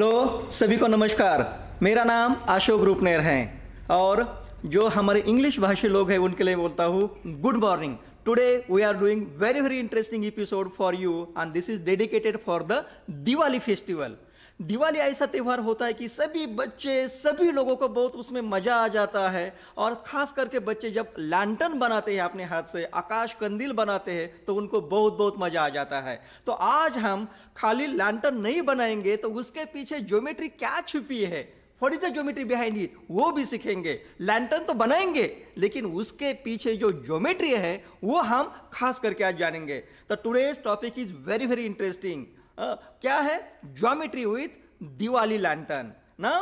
Hello सभी को नमस्कार मेरा नाम अशोक रूपनेर है और जो हमारे इंग्लिश भाषी लोग हैं उनके लिए बोलता हूँ good morning today we are doing very very interesting episode for you and this is dedicated for the Diwali festival Diwali ऐसा त्यौहार होता है कि सभी बच्चे सभी लोगों को बहुत उसमें मज़ा आ जाता है और ख़ास करके बच्चे जब लैंटन बनाते हैं अपने हाथ से आकाश कंदील बनाते हैं तो उनको बहुत बहुत मज़ा आ जाता है तो आज हम खाली लैंटन नहीं बनाएंगे तो उसके पीछे ज्योमेट्री क्या छुपी है थोड़ी सा ज्योमेट्री बिहाइंड इट वो भी सीखेंगे लैंटन तो बनाएंगे लेकिन उसके पीछे जो ज्योमेट्री है वो हम खास करके आज जानेंगे तो today's topic is very very interesting क्या है ज्योमेट्री विथ दिवाली लैंटर्न ना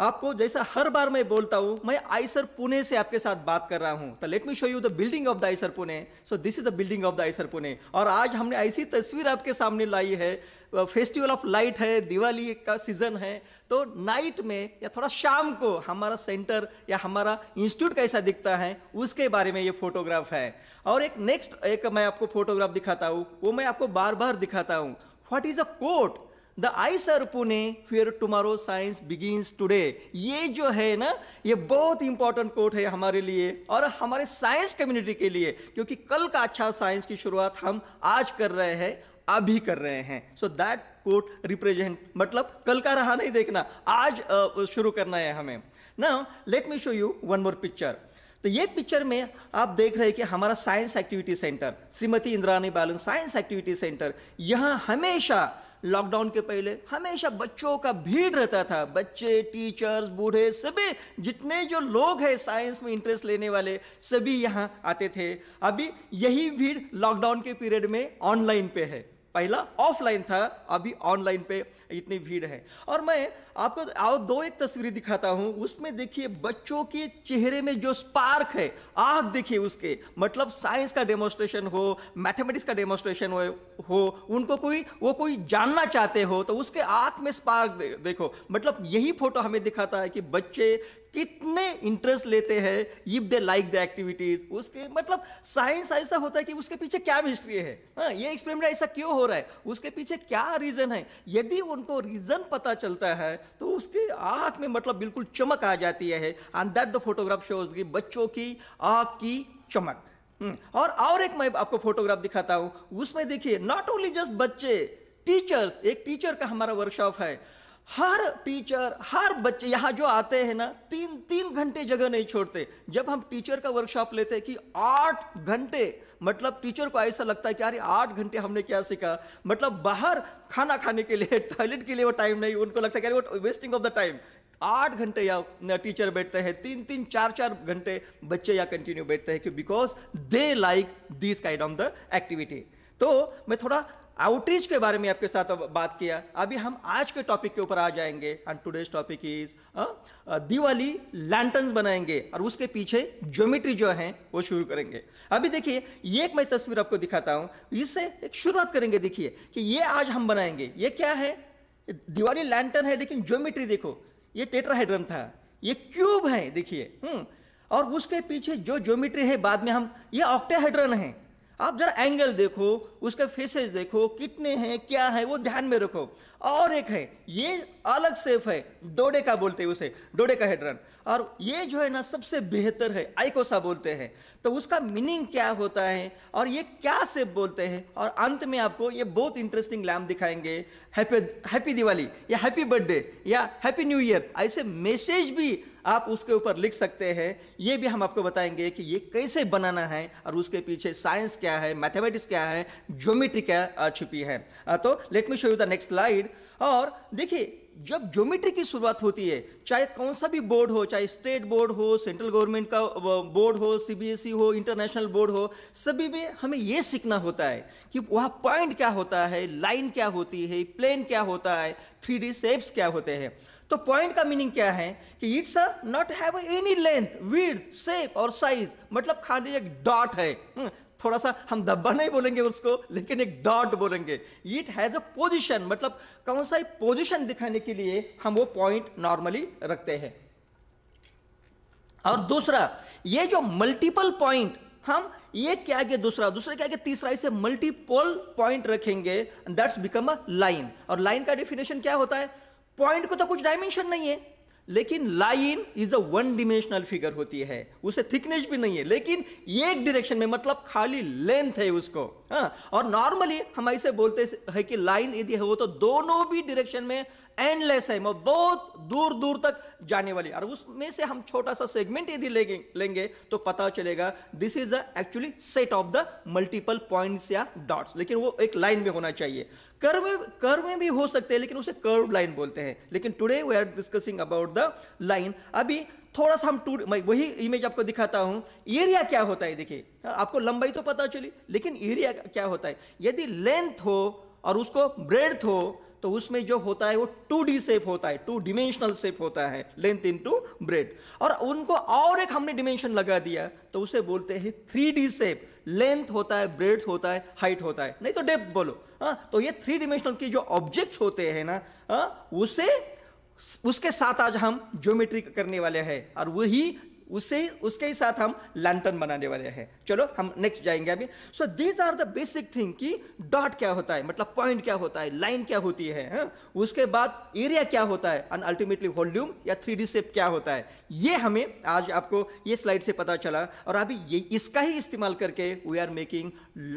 आपको जैसा हर बार मैं बोलता हूं मैं आइसर पुणे से आपके साथ बात कर रहा हूं तो let me show you the building of the IISER Pune so this is the building of the IISER Pune और आज हमने ऐसी तस्वीर आपके सामने लाई है फेस्टिवल ऑफ लाइट है दिवाली का सीजन है तो नाइट में या थोड़ा शाम को हमारा सेंटर या हमारा इंस्टीट्यूट कैसा दिखता है उसके बारे में ये फोटोग्राफ है और एक नेक्स्ट एक मैं आपको फोटोग्राफ दिखाता हूँ वो मैं आपको बार बार दिखाता हूँ what is a quote the IISER Pune fear tomorrow science begins today ये जो है ना ये बहुत इंपॉर्टेंट कोट है हमारे लिए और हमारे साइंस कम्युनिटी के लिए क्योंकि कल का अच्छा साइंस की शुरुआत हम आज कर रहे हैं अभी कर रहे हैं सो दैट कोट रिप्रेजेंट मतलब कल का रहा नहीं देखना आज uh, शुरू करना है हमें ना let me show you one more picture तो ये पिक्चर में आप देख रहे हैं कि हमारा science activity centre Shrimati Indrani Balan science activity centre यहाँ हमेशा लॉकडाउन के पहले हमेशा बच्चों का भीड़ रहता था बच्चे टीचर्स बूढ़े सभी जितने जो लोग हैं साइंस में इंटरेस्ट लेने वाले सभी यहाँ आते थे अभी यही भीड़ लॉकडाउन के पीरियड में ऑनलाइन पे है पहला ऑफलाइन था अभी ऑनलाइन पे इतनी भीड़ है और मैं आपको और दो एक तस्वीरें दिखाता हूं उसमें देखिए बच्चों के चेहरे में जो स्पार्क है आग देखिए उसके मतलब साइंस का डेमोस्ट्रेशन हो मैथमेटिक्स का डेमोस्ट्रेशन हो, हो उनको कोई वो कोई जानना चाहते हो तो उसके आँख में स्पार्क दे, देखो मतलब यही फोटो हमें दिखाता है कि बच्चे कितने इंटरेस्ट लेते हैं if they like the activities उसके मतलब साइंस ऐसा होता है कि उसके पीछे क्या हिस्ट्री है हाँ ये एक्सपेरिमेंट ऐसा क्यों हो रहा है उसके पीछे क्या रीजन है यदि उनको रीजन पता चलता है तो उसकी आंख में मतलब बिल्कुल चमक आ जाती है and that the photograph shows की बच्चों की आंख की चमक हम्म, और और एक मैं आपको फोटोग्राफ दिखाता हूं उसमें देखिए नॉट ओनली जस्ट बच्चे टीचर्स एक टीचर का हमारा वर्कशॉप है हर टीचर हर बच्चे यहाँ जो आते हैं ना तीन तीन घंटे जगह नहीं छोड़ते जब हम टीचर का वर्कशॉप लेते हैं कि आठ घंटे मतलब टीचर को ऐसा लगता है कि अरे आठ घंटे हमने क्या सीखा मतलब बाहर खाना खाने के लिए टॉयलेट के लिए वो टाइम नहीं उनको लगता है कि अरे वेस्टिंग ऑफ द टाइम आठ घंटे या टीचर बैठते हैं तीन तीन चार चार घंटे बच्चे या कंटिन्यू बैठते हैं because they like this kind of the activity तो मैं थोड़ा आउटरीच के बारे में आपके साथ बात किया अभी हम आज के टॉपिक के ऊपर आ जाएंगे and today's topic is Diwali lantern बनाएंगे और उसके पीछे ज्योमेट्री जो है वो शुरू करेंगे अभी देखिए ये एक मैं तस्वीर आपको दिखाता हूं इससे एक शुरुआत करेंगे देखिए कि ये आज हम बनाएंगे ये क्या है दिवाली लैंटर्न है लेकिन ज्योमेट्री देखो ये टेट्राहाइड्रन था ये क्यूब है देखिए हम्म, और उसके पीछे जो ज्योमेट्री है बाद में हम ये ऑक्टेहाइड्रन है आप जरा एंगल देखो उसके फेसेस देखो कितने हैं क्या है वो ध्यान में रखो और एक है ये अलग सेफ है डोडे का बोलते हैं उसे डोडे का हेड्रन और ये जो है ना सबसे बेहतर है आइकोसा बोलते हैं तो उसका मीनिंग क्या होता है और ये क्या सेफ बोलते हैं और अंत में आपको ये बहुत इंटरेस्टिंग लैम्प दिखाएंगे हैप्पी हैप्पी दिवाली या हैप्पी बर्थडे या हैप्पी न्यू ईयर ऐसे मैसेज भी आप उसके ऊपर लिख सकते हैं ये भी हम आपको बताएंगे कि ये कैसे बनाना है और उसके पीछे साइंस क्या है मैथमेटिक्स क्या है ज्योमेट्री क्या छुपी है तो let me show you the next slide और देखिए जब ज्योमेट्री की शुरुआत होती है चाहे कौन सा भी बोर्ड हो चाहे स्टेट बोर्ड हो सेंट्रल गवर्नमेंट का बोर्ड हो सीबीएसई हो इंटरनेशनल बोर्ड हो सभी में हमें यह सीखना होता है कि वहाँ पॉइंट क्या होता है लाइन क्या होती है प्लेन क्या होता है थ्री डी सेप्स क्या होते हैं तो पॉइंट का मीनिंग क्या है कि it's not have any length width shape और साइज मतलब खाली एक डॉट है हम्म, थोड़ा सा हम धब्बा नहीं बोलेंगे उसको लेकिन एक डॉट बोलेंगे इट हैज अ पोजिशन मतलब कौन सा पोजिशन दिखाने के लिए हम वो पॉइंट नॉर्मली रखते हैं और दूसरा ये जो मल्टीपल पॉइंट हम ये क्या आगे दूसरा दूसरे क्या आगे तीसरा इसे मल्टीपल पॉइंट रखेंगे दैट्स बिकम अ लाइन और लाइन का डेफिनेशन क्या होता है पॉइंट को तो कुछ डायमेंशन नहीं है लेकिन line is a one dimensional figure होती है उसे थिकनेस भी नहीं है लेकिन एक डायरेक्शन में मतलब खाली लेंथ है उसको हाँ और नॉर्मली हम ऐसे बोलते हैं कि लाइन यदि है वो तो दोनों भी डायरेक्शन में एंडलेस है बहुत दूर दूर तक जाने वाली और उसमें से हम छोटा सा सेगमेंट यदि लेंगे तो पता चलेगा this is actually set of the multiple points या डॉट्स लेकिन वो एक लाइन में होना चाहिए कर्व कर्व में भी हो सकते हैं लेकिन उसे कर्व लाइन बोलते हैं लेकिन today we are discussing about the line अभी थोड़ा सा हम टू मैं वही इमेज आपको दिखाता हूँ एरिया क्या होता है देखिए आपको लंबाई तो पता चली लेकिन एरिया क्या होता है यदि लेंथ हो और उसको ब्रेड हो तो उसमें जो होता है वो टू डी सेप होता है टू डिमेंशनल सेप होता है लेंथ इन टू ब्रेड और उनको और एक हमने डिमेंशन लगा दिया तो उसे बोलते हैं थ्री डी सेप लेंथ होता है ब्रेड होता है हाइट होता है नहीं तो डेप्थ बोलो हाँ तो ये थ्री डिमेंशनल के जो ऑब्जेक्ट होते हैं ना आ, हाँ, उसे उसके साथ आज हम ज्योमेट्री करने वाले हैं और वही उसे उसके ही साथ हम लैंटर्न बनाने वाले हैं चलो हम नेक्स्ट जाएंगे अभी so these are the basic thing कि डॉट क्या होता है मतलब पॉइंट क्या होता है लाइन क्या होती है, है? हाँ? उसके बाद एरिया क्या होता है एंड अल्टीमेटली वॉल्यूम या थ्री डी सेप क्या होता है ये हमें आज आपको ये स्लाइड से पता चला और अभी ये इसका ही इस्तेमाल करके we are making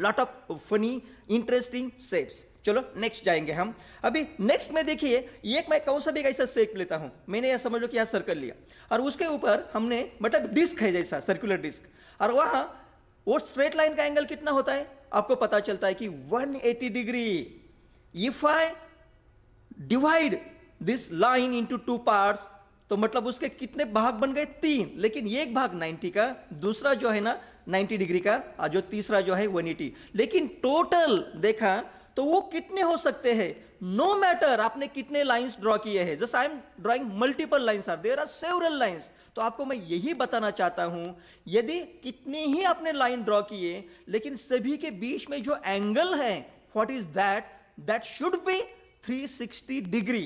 lot of funny interesting shapes चलो नेक्स्ट जाएंगे हम अभी नेक्स्ट में देखिए एक मैं कौन सा भी ऐसा शेप लेता हूँ मैंने यह समझ लो कि यहाँ सर्कल लिया और उसके ऊपर हमने मतलब डिस्क है जैसा सर्कुलर डिस्क और वहाँ वो स्ट्रेट लाइन का एंगल कितना होता है आपको पता चलता है कि 180 degree if I divide this line into two parts तो मतलब उसके कितने भाग बन गए तीन लेकिन एक भाग 90 का दूसरा जो है ना 90 डिग्री का और जो तीसरा जो है 180 लेकिन टोटल देखा तो वो कितने हो सकते हैं नो मैटर आपने कितने लाइंस ड्रॉ किए हैं just I am drawing multiple lines are there are several lines तो आपको मैं यही बताना चाहता हूं यदि कितने ही आपने लाइन ड्रॉ किए लेकिन सभी के बीच में जो एंगल है what is that that should be 360 degree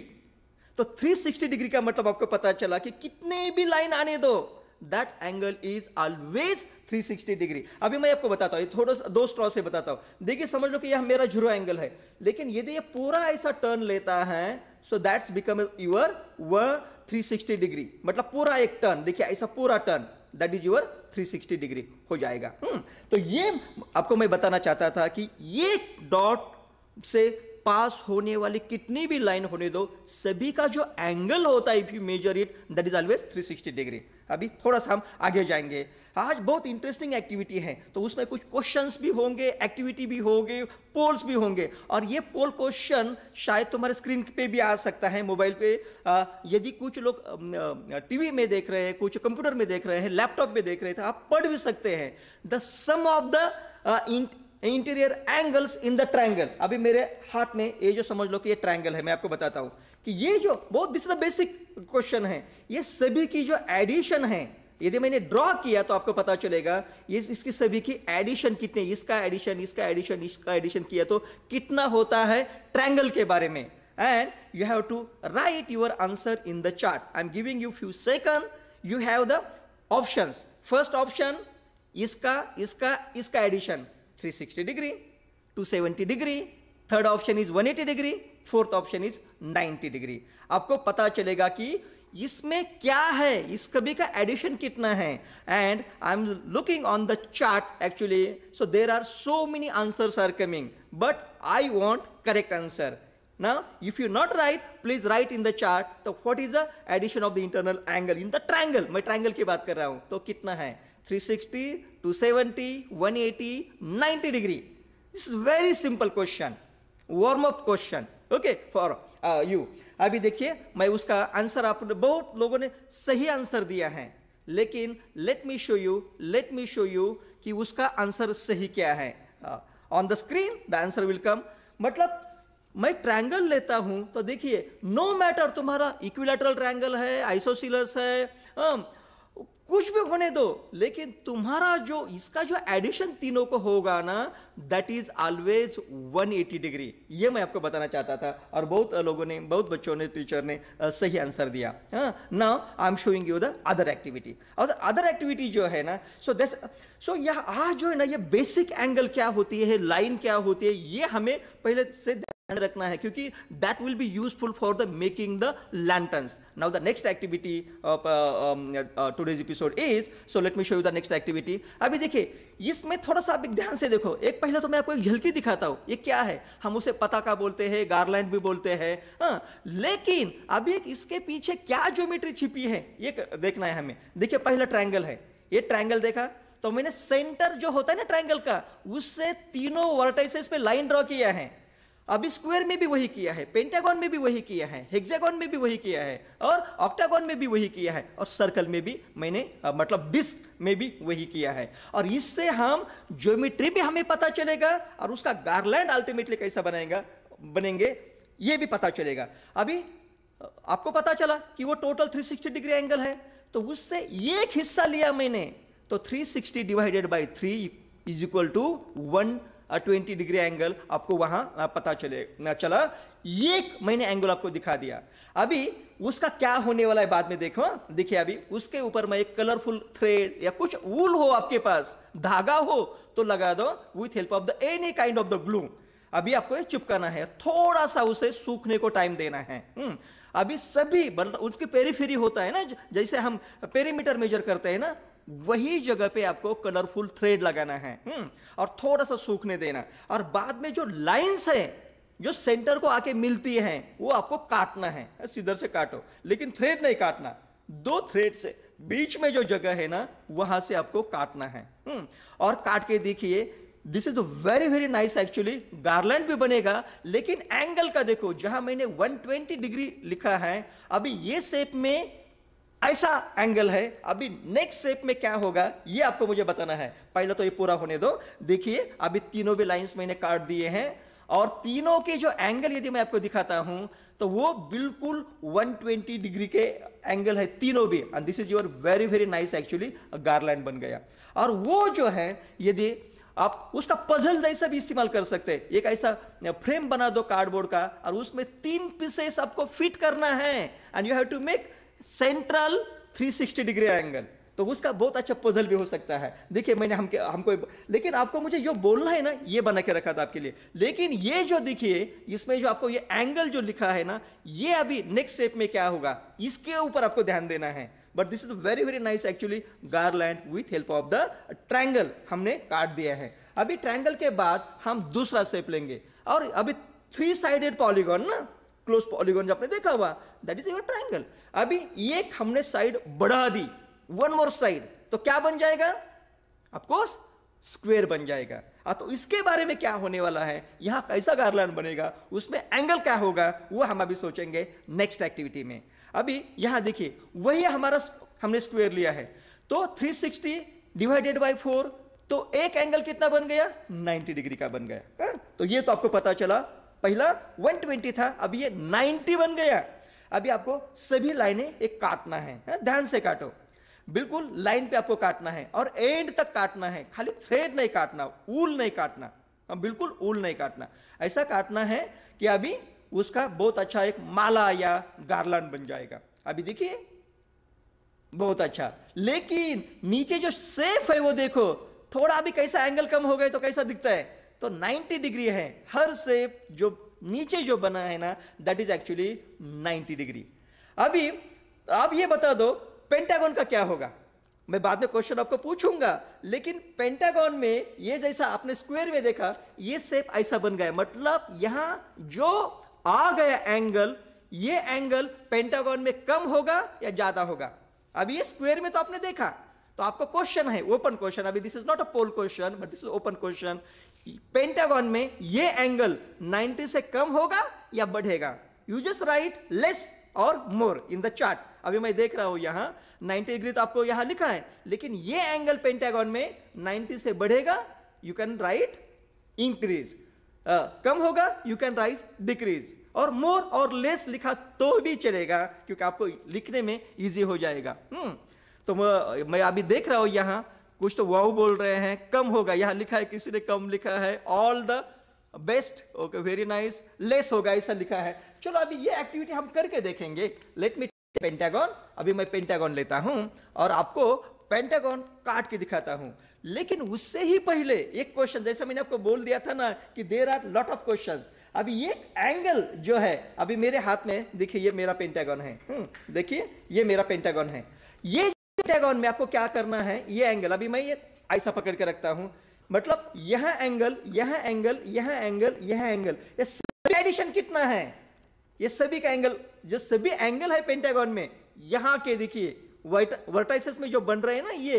तो 360 डिग्री का मतलब आपको पता चला कि कितने भी लाइन आने दो that angle is always 360 degree अभी मैं आपको बताता हूँ थोड़ा सा दो स्ट्रॉ से बताता हूँ देखिए समझ लो कि यह मेरा जीरो एंगल है लेकिन यदि ये पूरा ऐसा टर्न लेता है सो दैट्स बिकम यूर वर 360 डिग्री मतलब पूरा एक टर्न देखिए ऐसा पूरा turn that is your 360 degree हो जाएगा हम्म, तो ये आपको मैं बताना चाहता था कि ये डॉट से पास होने वाली कितनी भी लाइन होने दो सभी का जो एंगल होता है if you measure it that is always 360 degree अभी थोड़ा सा हम आगे जाएंगे आज बहुत इंटरेस्टिंग एक्टिविटी है तो उसमें कुछ क्वेश्चंस भी होंगे एक्टिविटी भी होगी पोल्स भी होंगे और ये पोल क्वेश्चन शायद तुम्हारे स्क्रीन पे भी आ सकता है मोबाइल पे यदि कुछ लोग टीवी में देख रहे हैं कुछ कंप्यूटर में देख रहे हैं लैपटॉप में देख रहे थे तो आप पढ़ भी सकते हैं the sum of the interior angles in the triangle अभी मेरे हाथ में ये जो समझ लो कि ये ट्रायंगल है मैं आपको बताता हूं कि ये जो बहुत this is the basic question है ये सभी की जो एडिशन है यदि मैंने ड्रॉ किया तो आपको पता चलेगा ये इसकी सभी की एडिशन कितने इसका एडिशन इसका एडिशन इसका एडिशन किया तो कितना होता है ट्रायंगल के बारे में and you have to write your answer in the chart I am giving you few second you have the options first option इसका इसका इसका addition 360 degree, 270 degree, third option is 180 degree fourth option is 90 degree आपको पता चलेगा कि इसमें क्या है इस कभी का एडिशन कितना है and I am looking on the chart actually so there are so many answers are coming but I want correct answer ना if you not write please write in the chart तो what is the addition of the internal angle in the triangle? मैं triangle की बात कर रहा हूँ तो कितना है 360, 270, 180, 90 degree. This is very simple question. Warm up question okay for you अभी देखिए मैं उसका आंसर आप बहुत लोगों ने सही आंसर दिया है लेकिन let me show you let me show you कि उसका आंसर सही क्या है on the screen the answer will come मतलब मैं ट्रायंगल लेता हूं तो देखिए नो मैटर तुम्हारा इक्विलेटरल ट्रायंगल है आइसोसिलस है um, कुछ भी होने दो लेकिन तुम्हारा जो इसका जो एडिशन तीनों को होगा ना दैट इज ऑलवेज 180 डिग्री ये मैं आपको बताना चाहता था और बहुत लोगों ने बहुत बच्चों ने टीचर ने सही आंसर दिया now I am showing you the other activity और अदर एक्टिविटी जो है ना सो दस सो यह आज जो है ना ये बेसिक एंगल क्या होती है लाइन क्या होती है ये हमें पहले से ध्यान रखना है क्योंकि that will be useful for the making the lanterns now the next activity of today's episode is so let me show you the next activity अभी देखिए इसमें थोड़ा सा आप ध्यान से देखो एक पहले तो मैं आपको एक झलकी दिखाता हूं ये क्या है हम उसे पताका बोलते हैं गार्लैंड भी बोलते हैं हाँ लेकिन अभी एक इसके पीछे क्या ज्योमेट्री छिपी है ये देखना है हमें देखिए पहला ट्रायंगल है ये ट्रायंगल देखा तो मैंने सेंटर जो होता है ना ट्रायंगल का उससे तीनों वर्टाइसेस पे लाइन ड्रॉ किया है अब स्क्वायर में भी वही किया है पेंटागॉन में भी वही किया है हेक्सागॉन में भी वही किया है और ऑक्टागॉन में भी वही किया है और सर्कल में भी मैंने आ, मतलब डिस्क में भी वही किया है और इससे हम ज्योमेट्री भी हमें पता चलेगा और उसका गार्लैंड अल्टीमेटली कैसा बनाएगा बनेंगे ये भी पता चलेगा अभी आपको पता चला कि वो टोटल सिक्सटी डिग्री एंगल है तो उससे एक हिस्सा लिया मैंने तो sixty divided by three is equal to one twenty degree angle आपको वहां पता चले चला एक मैंने एंगल आपको दिखा दिया अभी उसका क्या होने वाला है बाद में देखो हाँ। देखिए अभी उसके ऊपर मैं एक कलरफुल थ्रेड या कुछ वूल हो आपके पास धागा हो तो लगा दो with help of the any kind of the glue अभी आपको ये चिपकाना है थोड़ा सा उसे सूखने को टाइम देना है हम्म। अभी सभी मतलब उसकी पेरीफेरी होता है ना जैसे हम पेरीमीटर मेजर करते हैं ना वही जगह पे आपको कलरफुल थ्रेड लगाना है हम्म, और थोड़ा सा सूखने देना और बाद में जो लाइंस है जो सेंटर को आके मिलती है वो आपको काटना है सीधर से काटो लेकिन थ्रेड नहीं काटना दो थ्रेड से बीच में जो जगह है ना वहां से आपको काटना है हम्म, और काट के देखिए this is very very nice actually garland भी बनेगा लेकिन एंगल का देखो जहां मैंने 120 डिग्री लिखा है अभी ये शेप में ऐसा एंगल है अभी नेक्स्ट शेप में क्या होगा ये आपको मुझे बताना है पहले तो ये पूरा होने दो देखिए अभी तीनों भी लाइंस मैंने काट दिए हैं और तीनों के जो एंगल यदि मैं आपको दिखाता हूं तो वो बिल्कुल 120 डिग्री के एंगल है तीनों भी and this is your very very nice actually garland बन गया और वो जो है यदि आप उसका पजल जैसा भी इस्तेमाल कर सकते हैं एक ऐसा फ्रेम बना दो कार्डबोर्ड का और उसमें तीन पीसेस आपको फिट करना है and you have to make central 360 degree angle तो उसका बहुत अच्छा पजल भी हो सकता है देखिए मैंने हम हमको लेकिन आपको मुझे जो बोलना है ना ये बना के रखा था आपके लिए लेकिन ये जो देखिए इसमें जो आपको ये एंगल जो लिखा है ना ये अभी नेक्स्ट स्टेप में क्या होगा इसके ऊपर आपको ध्यान देना है but this is very very nice actually garland with help of the triangle हमने काट दिया है अभी ट्रैंगल के बाद हम दूसरा शेप लेंगे और अभी थ्री साइडेड पॉलीगॉन ना क्लोज पॉलीगॉन जो आपने देखा हुआ दैट इज योर ट्राइंगल अभी एक हमने साइड बढ़ा दी वन मोर साइड तो क्या बन जाएगा ऑफकोर्स स्क्वेयर बन जाएगा हाँ, तो इसके बारे में क्या होने वाला है यहां कैसा गार्लाइन बनेगा उसमें एंगल क्या होगा वो हम अभी सोचेंगे नेक्स्ट एक्टिविटी में अभी यहां देखिए वही हमारा हमने स्क्वेयर लिया है तो 360 डिवाइडेड बाय 4 तो एक एंगल कितना बन गया 90 डिग्री का बन गया हाँ, तो ये तो आपको पता चला पहला 120 था अब ये 90 बन गया अभी आपको सभी लाइनें एक काटना है ध्यान से काटो बिल्कुल लाइन पे आपको काटना है और एंड तक काटना है खाली थ्रेड नहीं काटना ऊल नहीं काटना हाँ, बिल्कुल ऊल नहीं काटना ऐसा काटना है कि अभी उसका बहुत अच्छा एक माला या गार्लैंड बन जाएगा अभी देखिए बहुत अच्छा लेकिन नीचे जो सेफ है वो देखो थोड़ा अभी कैसा एंगल कम हो गए तो कैसा दिखता है तो 90 डिग्री है हर सेप जो नीचे जो बना है ना दैट इज एक्चुअली 90 डिग्री अभी आप ये बता दो पेंटागॉन का क्या होगा मैं बाद में क्वेश्चन आपको पूछूंगा लेकिन पेंटागॉन में ये जैसा आपने स्क्वायर में देखा ये सेप ऐसा बन गया मतलब यहां जो आ गया एंगल ये एंगल पेंटागॉन में कम होगा या ज्यादा होगा अब ये स्क्वायर में तो आपने देखा तो आपका क्वेश्चन है ओपन क्वेश्चन अभी this is not a poll question but this is open question pentagon में ये एंगल 90 से कम होगा या बढ़ेगा यू जस्ट राइट लेस और मोर इन द चार्ट अभी मैं देख रहा हूं यहां 90 डिग्री तो आपको यहां लिखा है लेकिन ये एंगल पेंटागॉन में 90 से बढ़ेगा यू कैन राइट इंक्रीज कम होगा यू कैन राइज डिक्रीज और मोर और लेस लिखा तो भी चलेगा क्योंकि आपको लिखने में इजी हो जाएगा हम्म तो मैं अभी देख रहा हूं यहां कुछ तो वाह बोल रहे हैं कम होगा यहाँ लिखा है किसी ने कम लिखा है all the best okay very nice less होगा ऐसा लिखा है चलो अभी ये एक्टिविटी हम करके देखेंगे लेट मी पेंटागॉन अभी मैं पेंटागॉन लेता हूं और आपको पेंटागॉन काट के दिखाता हूं लेकिन उससे ही पहले एक क्वेश्चन जैसा मैंने आपको बोल दिया था ना कि there are lot of question अभी ये एंगल जो है अभी मेरे हाथ में देखिए ये मेरा पेंटागॉन है हम्म, देखिए ये मेरा पेंटागॉन है ये ईटागॉन में आपको क्या करना है ये एंगल अभी मैं ये ऐसा पकड़ के रखता हूं मतलब यह एंगल यह एंगल यह एंगल यह एंगल ये सभी एडिशन कितना है ये सभी का एंगल जो सभी एंगल है पेंटागॉन में यहां के देखिए वर्टाइसिस में जो बन रहे हैं ना ये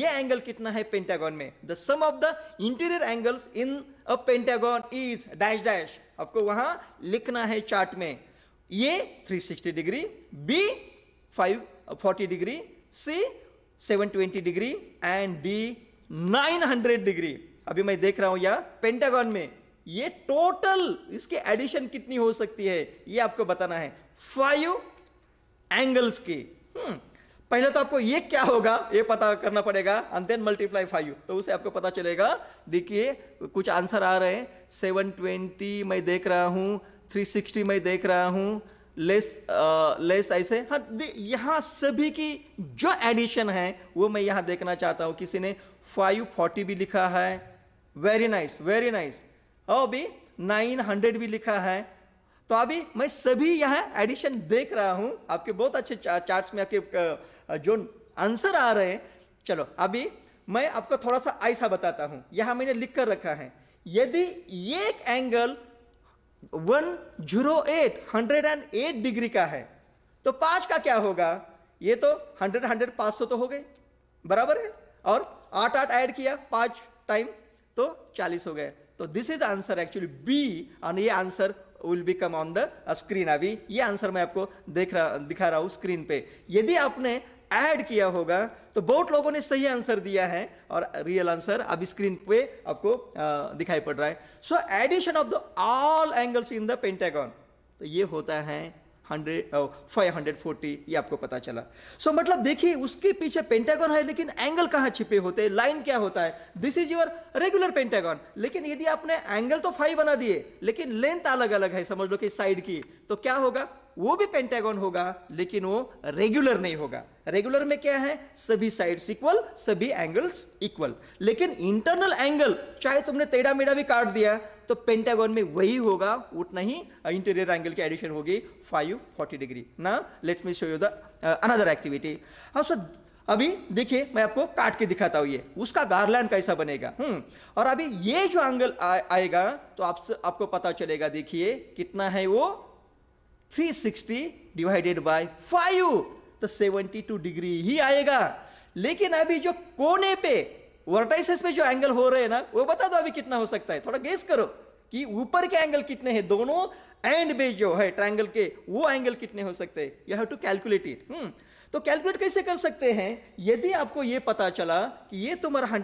ये एंगल कितना है पेंटागॉन में the sum of the interior angles in a pentagon is dash dash आपको वहां लिखना है चार्ट में ये 360 degree B 540 degree C 720 degree and D 900 degree अभी मैं देख रहा हूं यह पेंटागॉन में ये टोटल इसके एडिशन कितनी हो सकती है ये आपको बताना है फाइव एंगल्स की हम्म। पहले तो आपको ये क्या होगा ये पता करना पड़ेगा एंड देन मल्टीप्लाई फाइव तो उसे आपको पता चलेगा देखिए कुछ आंसर आ रहे हैं सेवन ट्वेंटी मैं देख रहा हूं थ्री सिक्सटी मैं देख रहा हूं लेस आ, लेस ऐसे हाँ यहाँ सभी की जो एडिशन है वो मैं यहाँ देखना चाहता हूँ किसी ने 540 भी लिखा है वेरी नाइस वेरी नाइस और भी 900 भी लिखा है तो अभी मैं सभी यहाँ एडिशन देख रहा हूँ आपके बहुत अच्छे चा, चार्ट्स में आपके जो आंसर आ रहे हैं चलो अभी मैं आपको थोड़ा सा ऐसा बताता हूँ यहाँ मैंने लिख कर रखा है यदि एक angle one zero eight hundred and eight degree का है तो पांच का क्या होगा ये तो हंड्रेड हंड्रेड पांच सौ तो हो गए बराबर है और आठ आठ ऐड किया पांच टाइम तो चालीस हो गए तो this is answer actually B और ये answer will be come on the screen अभी ये आंसर मैं आपको देख रहा दिखा रहा हूं स्क्रीन पे यदि आपने ऐड किया होगा तो बहुत लोगों ने सही आंसर दिया है और रियल आंसर अब स्क्रीन पे आपको दिखाई पड़ रहा है so addition of the all angles in the pentagon तो ये होता है हंड्रेड फाइव हंड्रेड फोर्टी ये आपको पता चला सो so, मतलब देखिए उसके पीछे पेंटेगॉन है लेकिन एंगल कहाँ छिपे होते हैं लाइन क्या होता है this is your regular pentagon लेकिन यदि आपने एंगल तो फाइव बना दिए लेकिन लेंथ अलग अलग है समझ लो कि साइड की तो क्या होगा वो भी पेंटागन होगा लेकिन वो रेगुलर नहीं होगा रेगुलर में क्या है सभी साइड्स इक्वल सभी एंगल्स इक्वल लेकिन इंटरनल एंगल चाहे तुमने टेढ़ा मेढ़ा भी काट दिया तो पेंटागन में वही होगा उतना ही इंटीरियर एंगल की एडिशन होगी फाइव फोर्टी डिग्री ना let's me show you the another activity हाँ सर अभी देखिए मैं आपको काट के दिखाता हूँ ये उसका गार्लैंड कैसा बनेगा हम्म और अभी ये जो एंगल आएगा तो आप आपको पता चलेगा देखिए कितना है वो 360 डिवाइडेड बाय 5 तो 72 डिग्री ही आएगा लेकिन अभी जो कोने पे वर्टाइसेस पे जो एंगल हो रहे हैं ना वो बता दो अभी कितना हो सकता है थोड़ा गेस करो कि ऊपर के एंगल कितने हैं दोनों एंड बेस जो है ट्रायंगल के वो एंगल कितने हो सकते हैं you have to calculate it तो कैलकुलेट कैसे कर सकते हैं यदि आपको ये पता चला कि ये तुम्हारा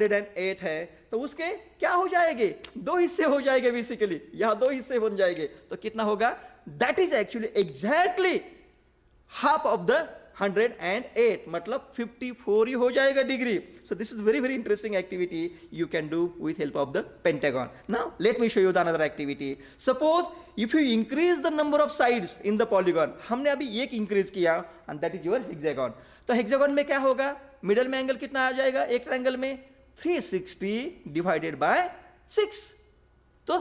एट है तो उसके क्या हो जाएंगे दो हिस्से हो जाएंगे बेसिकली यहां दो हिस्से बन जाएंगे तो कितना होगा that is actually exactly half of the hundred and eight मतलब फिफ्टी फोर ही हो जाएगा degree so this is very very interesting activity you can do with help of the pentagon now let me show you the another activity suppose if you increase the number of sides in the polygon हमने अभी एक increase किया and that is your hexagon तो hexagon में क्या होगा middle में angle कितना आ जाएगा एक ट्रायंगल में 360 डिवाइडेड बाय 6 तो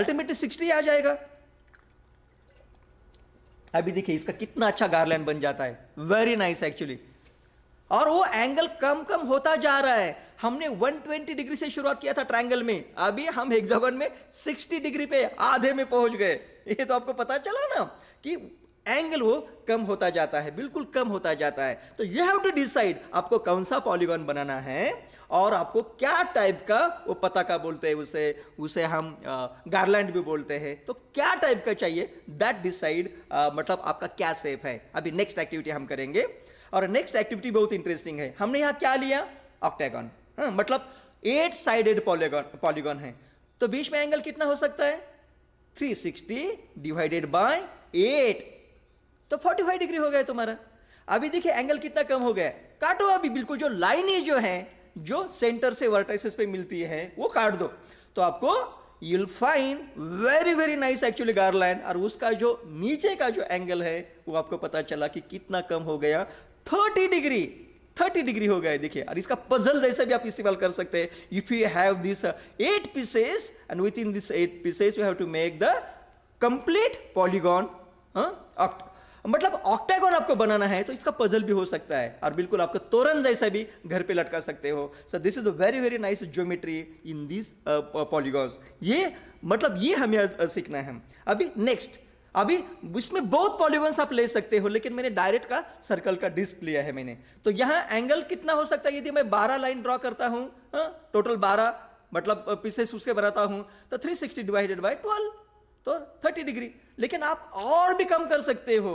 अल्टीमेटली 60 आ जाएगा अभी देखिए इसका कितना अच्छा गार्लैंड बन जाता है वेरी नाइस एक्चुअली और वो एंगल कम कम होता जा रहा है हमने 120 डिग्री से शुरुआत किया था ट्रायंगल में अभी हम हेक्सागन में 60 डिग्री पे आधे में पहुंच गए ये तो आपको पता चला ना कि एंगल वो कम होता जाता है बिल्कुल कम होता जाता है तो यू हैव टू डिसाइड आपको कौन सा पॉलीगॉन बनाना है और आपको क्या टाइप का वो पता का बोलते हैं उसे उसे हम गार्लैंड भी बोलते हैं तो क्या टाइप का चाहिए दैट डिसाइड मतलब आपका क्या सेफ है अभी नेक्स्ट एक्टिविटी हम करेंगे और नेक्स्ट एक्टिविटी बहुत इंटरेस्टिंग है हमने यहाँ क्या लिया ऑक्टेगॉन हाँ, मतलब एट साइडेड पॉलीगॉन पॉलीगॉन है तो बीच में एंगल कितना हो सकता है 360 डिवाइडेड बाय 8 तो 45 डिग्री हो गया तुम्हारा अभी देखिए एंगल कितना कम हो गया काटो अभी बिल्कुल जो लाइनें जो है जो सेंटर से वर्टाइसिस पे मिलती है वो काट दो तो आपको you'll find very very nice actually garland और उसका जो नीचे का जो एंगल है वो आपको पता चला कि कितना कम हो गया थर्टी डिग्री 30 डिग्री हो गया देखिए और इसका पजल जैसे भी आप इस्तेमाल कर सकते हैं if you have this eight pieces and within this eight pieces you have to make the complete polygon oct मतलब ऑक्टेगोन आपको बनाना है तो इसका पजल भी हो सकता है और बिल्कुल आपको तोरण जैसा भी घर पे लटका सकते हो so this is a very very nice geometry in this polygons ये मतलब ये हमें uh, सीखना है अभी नेक्स्ट अभी इसमें बहुत पॉलीगॉन्स आप ले सकते हो लेकिन मैंने डायरेक्ट का सर्कल का डिस्क लिया है मैंने तो यहाँ एंगल कितना हो सकता है यदि मैं बारह लाइन ड्रॉ करता हूँ टोटल हाँ, बारह मतलब पीसेस uh, उसके बनाता हूँ तो सिक्सटी डिवाइडेड बाई ट्वेल्व तो 30 डिग्री लेकिन आप और भी कम कर सकते हो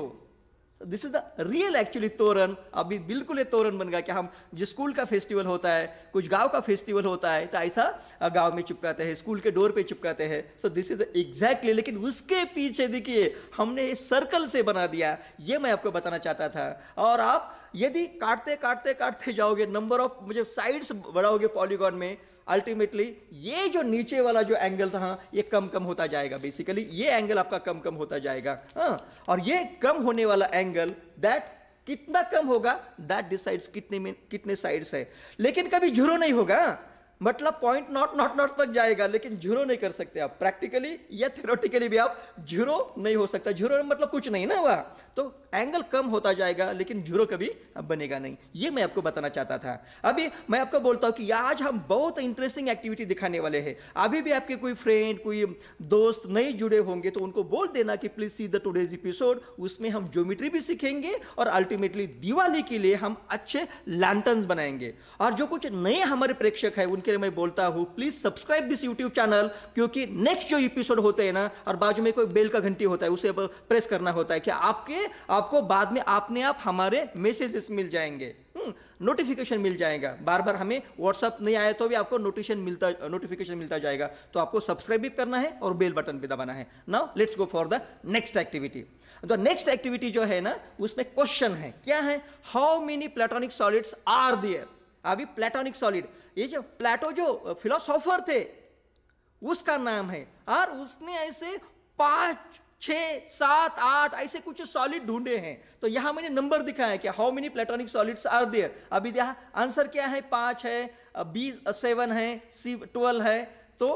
this is the real actually तोरण अभी बिल्कुल ये तोरण बन गया कि हम जो स्कूल का फेस्टिवल होता है कुछ गांव का फेस्टिवल होता है तो ऐसा गांव में चिपकाते हैं स्कूल के डोर पे चिपकाते हैं सो दिस इज एग्जैक्टली लेकिन उसके पीछे देखिए हमने सर्कल से बना दिया ये मैं आपको बताना चाहता था और आप यदि काटते काटते काटते जाओगे नंबर ऑफ मुझे साइड्स बढ़ाओगे पॉलीगॉन में अल्टीमेटली ये जो नीचे वाला जो एंगल था हाँ, ये कम कम होता जाएगा बेसिकली ये एंगल आपका कम कम होता जाएगा हाँ और ये कम होने वाला एंगल दैट कितना कम होगा दैट डिसाइड्स कितने में कितने साइड्स है लेकिन कभी झुरो नहीं होगा हाँ, मतलब पॉइंट नॉट नॉट नॉट तक जाएगा लेकिन झुरो नहीं कर सकते आप प्रैक्टिकली या थेरोटिकली भी आप झुरो नहीं हो सकता झूरो मतलब कुछ नहीं ना हुआ तो एंगल कम होता जाएगा लेकिन जीरो कभी बनेगा नहीं ये मैं आपको बताना चाहता था अभी मैं आपको बोलता हूँ कि आज हम बहुत इंटरेस्टिंग एक्टिविटी दिखाने वाले हैं अभी भी आपके कोई फ्रेंड कोई दोस्त नहीं जुड़े होंगे तो उनको बोल देना कि please see the today's episode उसमें हम ज्योमेट्री भी सीखेंगे और अल्टीमेटली दिवाली के लिए हम अच्छे लैंटर्न बनाएंगे और जो कुछ नए हमारे प्रेक्षक है उनके लिए मैं बोलता हूँ please subscribe this YouTube channel क्योंकि नेक्स्ट जो एपिसोड होते हैं ना और बाजू में कोई बेल का घंटी होता है उसे प्रेस करना होता है कि आपके आप आपको बाद में अपने आप हमारे मैसेजेस मिल जाएंगे नोटिफिकेशन हम्म, मिल जाएगा बार बार हमें व्हाट्सअप नहीं आया तो भी आपको नोटिफिकेशन मिलता नोटिफिकेशन मिलता जाएगा तो आपको सब्सक्राइब भी करना है और बेल बटन भी दबाना है now let's go for the next activity the next activity जो है ना उसमें क्वेश्चन है क्या है how many Platonic solids are there अभी प्लेटोनिक सॉलिड ये जो प्लेटो जो फिलोसॉफर थे उसका नाम है और उसने ऐसे पांच छः सात आठ ऐसे कुछ सॉलिड ढूंढे हैं तो यहाँ मैंने नंबर दिखा है कि how many Platonic solids are there अभी यहाँ आंसर क्या है पाँच है बी सेवन है सी ट्वेल्व है तो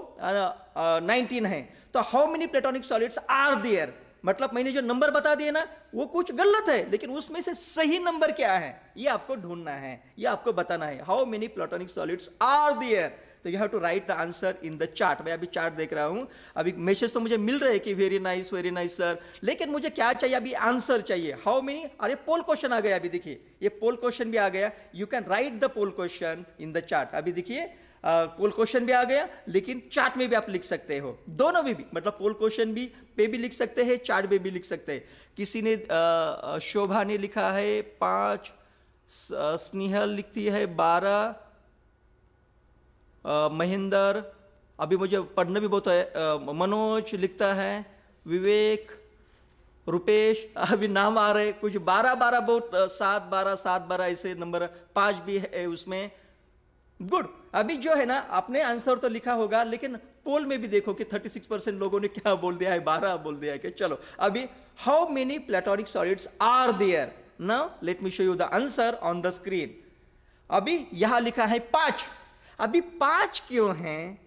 नाइनटीन है तो how many Platonic solids are there मतलब मैंने जो नंबर बता दिए ना वो कुछ गलत है लेकिन उसमें से सही नंबर क्या है ये आपको ढूंढना है ये आपको बताना है how many Platonic solids are there तो you have to write the answer in the chart मैं अभी चार्ट देख रहा हूँ अभी मैसेज तो मुझे मिल रहे हैं कि very nice very nice sir लेकिन मुझे क्या चाहिए अभी आंसर चाहिए हाउ मेनी अरे पोल क्वेश्चन आ गया अभी देखिए ये पोल क्वेश्चन भी आ गया you can write the poll question in the chart अभी देखिए पोल uh, क्वेश्चन भी आ गया लेकिन चार्ट में भी आप लिख सकते हो दोनों में भी मतलब पोल क्वेश्चन भी पे भी लिख सकते हैं चार्ट में भी लिख सकते हैं किसी ने uh, शोभा ने लिखा है पांच स्नेहल लिखती है बारह महेंद्र अभी मुझे पढ़ना भी बहुत है मनोज लिखता है विवेक रुपेश अभी नाम आ रहे कुछ बारह बारह बहुत सात बारह सात बारह ऐसे नंबर पांच भी है उसमें गुड अभी जो है ना आपने आंसर तो लिखा होगा लेकिन पोल में भी देखो कि 36 परसेंट लोगों ने क्या बोल दिया है बारह बोल दिया है कि चलो अभी how many Platonic solids are there now let me show you the answer on the screen अभी यहां लिखा है पांच अभी पांच क्यों हैं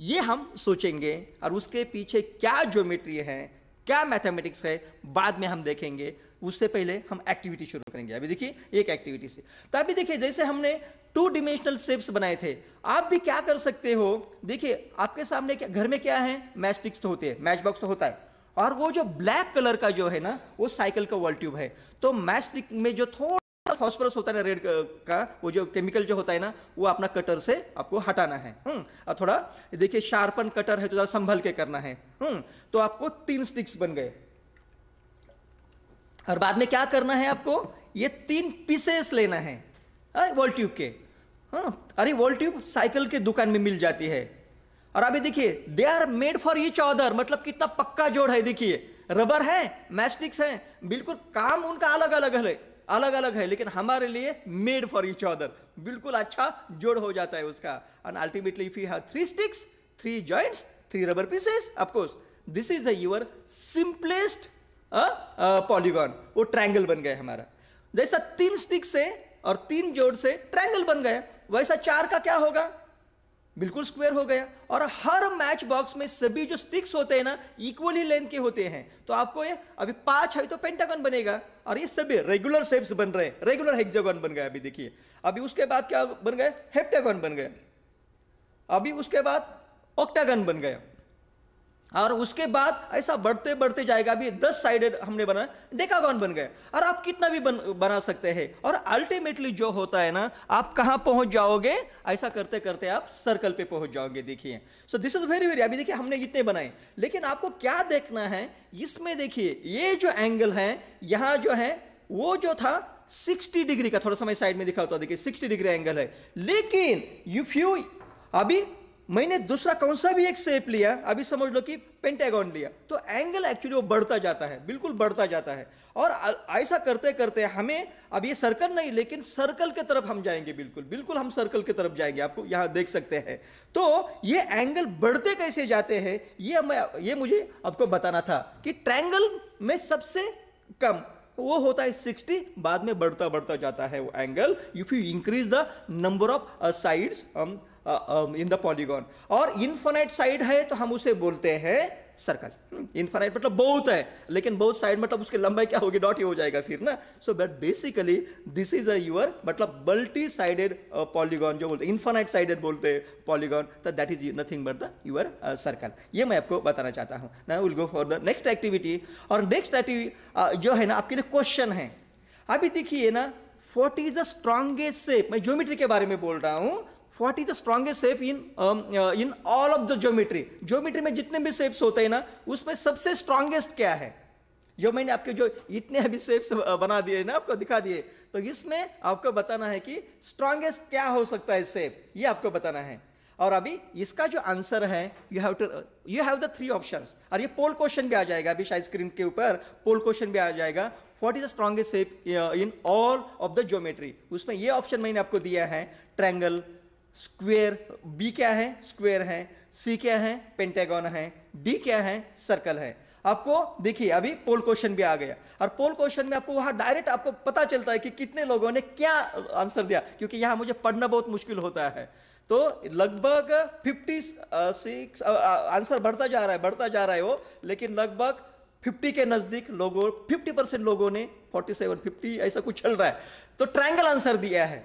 ये हम सोचेंगे और उसके पीछे क्या ज्योमेट्री है क्या मैथमेटिक्स है बाद में हम देखेंगे उससे पहले हम एक्टिविटी शुरू करेंगे अभी देखिए एक एक्टिविटी से तो अभी देखिए जैसे हमने टू डिमेंशनल शेप्स बनाए थे आप भी क्या कर सकते हो देखिए आपके सामने क्या घर में क्या है मैस्टिक्स तो होते हैं मैच बॉक्स तो होता है और वो जो ब्लैक कलर का जो है ना वो साइकिल का वॉल ट्यूब है तो मैस्टिक में जो थोड़ा फॉस्फोरस होता है ना रेड का वो जो केमिकल जो होता है ना वो अपना कटर से आपको हटाना है हम्म, और थोड़ा देखिए शार्पन कटर है तो थोड़ा संभल के करना है हम्म, तो आपको तीन स्टिक्स बन गए और बाद में क्या करना है आपको ये तीन पीसेस लेना है वॉल ट्यूब के हाँ अरे वॉल ट्यूब साइकिल के दुकान में मिल जाती है और अभी देखिए they are made for each other मतलब कितना पक्का जोड़ है देखिए रबर है मैस्टिक्स है बिल्कुल काम उनका अलग अलग है अलग अलग है लेकिन हमारे लिए मेड फॉर इच अदर बिल्कुल अच्छा जोड़ हो जाता है उसका and ultimately if you have three sticks three joints three rubber pieces of course this is a our simplest polygon वो ट्रायंगल बन गया हमारा जैसा तीन स्टिक्स है और तीन जोड़ से ट्रायंगल बन गया वैसा चार का क्या होगा बिल्कुल स्क्वायर हो गया और हर मैच बॉक्स में सभी जो स्टिक्स होते हैं ना इक्वली लेंथ के होते हैं तो आपको ये अभी पांच है तो पेंटागन बनेगा और ये सभी रेगुलर शेप्स बन रहे हैं रेगुलर हेक्सागन बन गया अभी देखिए अभी उसके बाद क्या बन गए हेप्टागन बन गए अभी उसके बाद ऑक्टागन बन गया और उसके बाद ऐसा बढ़ते बढ़ते जाएगा अभी दस साइडेड हमने बना डेकागॉन बन गए और आप कितना भी बन, बना सकते हैं और अल्टीमेटली जो होता है ना आप कहाँ पहुंच जाओगे ऐसा करते करते आप सर्कल पे पहुंच जाओगे देखिए so this is very very अभी देखिए हमने इतने बनाए लेकिन आपको क्या देखना है इसमें देखिए ये जो एंगल है यहाँ जो है वो जो था 60 डिग्री का थोड़ा सा मैं साइड में दिखाता हूं देखिए 60 डिग्री एंगल है लेकिन इफ यू अभी मैंने दूसरा कौन सा भी एक शेप लिया अभी समझ लो कि पेंटेगॉन लिया तो एंगल एक्चुअली वो बढ़ता जाता है बिल्कुल बढ़ता जाता है और ऐसा करते करते हमें अब ये सर्कल नहीं लेकिन सर्कल के तरफ हम जाएंगे बिल्कुल बिल्कुल हम सर्कल के तरफ जाएंगे आपको यहाँ देख सकते हैं तो ये एंगल बढ़ते कैसे जाते हैं ये मैं ये मुझे आपको बताना था कि ट्रैंगल में सबसे कम वो होता है 60 बाद में बढ़ता बढ़ता जाता है वो angle if you increase the number of sides in the polygon और इनफाइनाइट साइड है तो हम उसे बोलते हैं सर्कल हम्म, इनफाइनाइट मतलब बहुत है लेकिन बहुत साइड मतलब उसकी लंबाई क्या होगी डॉट ही हो जाएगा फिर ना so but basically this is a your मतलब मल्टी साइडेड पॉलीगॉन जो बोलते हैं इन्फानाइट साइडेड बोलते हैं पॉलीगॉन तो that is nothing but the your circle ये मैं आपको बताना चाहता हूँ ना will go for the next activity और नेक्स्ट एक्टिविटी जो है ना आपके लिए क्वेश्चन है अभी देखिए ना what is the strongest shape मैं ज्योमेट्री के बारे में बोल रहा हूँ what is the strongest shape in in all of the geometry geometry में जितने भी सेप्स होते हैं ना उसमें सबसे स्ट्रॉन्गेस्ट क्या है जो मैंने आपके जो इतने अभी सेप्स uh, बना दिए ना आपको दिखा दिए तो इसमें आपको बताना है कि स्ट्रॉन्गेस्ट क्या हो सकता है सेप ये आपको बताना है और अभी इसका जो आंसर है you have to you have the three option और ये पोल क्वेश्चन भी आ जाएगा अभी शायद स्क्रीन के ऊपर पोल क्वेश्चन भी आ जाएगा what is the strongest shape in all of the geometry उसमें ये ऑप्शन मैंने आपको दिया है ट्रैंगल स्क्वेयर बी क्या है स्क्वेयर है सी क्या है पेंटेगॉन है डी क्या है सर्कल है आपको देखिए अभी पोल क्वेश्चन भी आ गया और पोल क्वेश्चन में आपको वहां डायरेक्ट आपको पता चलता है कि कितने लोगों ने क्या आंसर दिया क्योंकि यहां मुझे पढ़ना बहुत मुश्किल होता है तो लगभग फिफ्टी सिक्स आंसर बढ़ता जा रहा है बढ़ता जा रहा है वो लेकिन लगभग 50 के नजदीक लोगों 50 परसेंट लोगों ने 47 50 ऐसा कुछ चल रहा है तो ट्रायंगल आंसर दिया है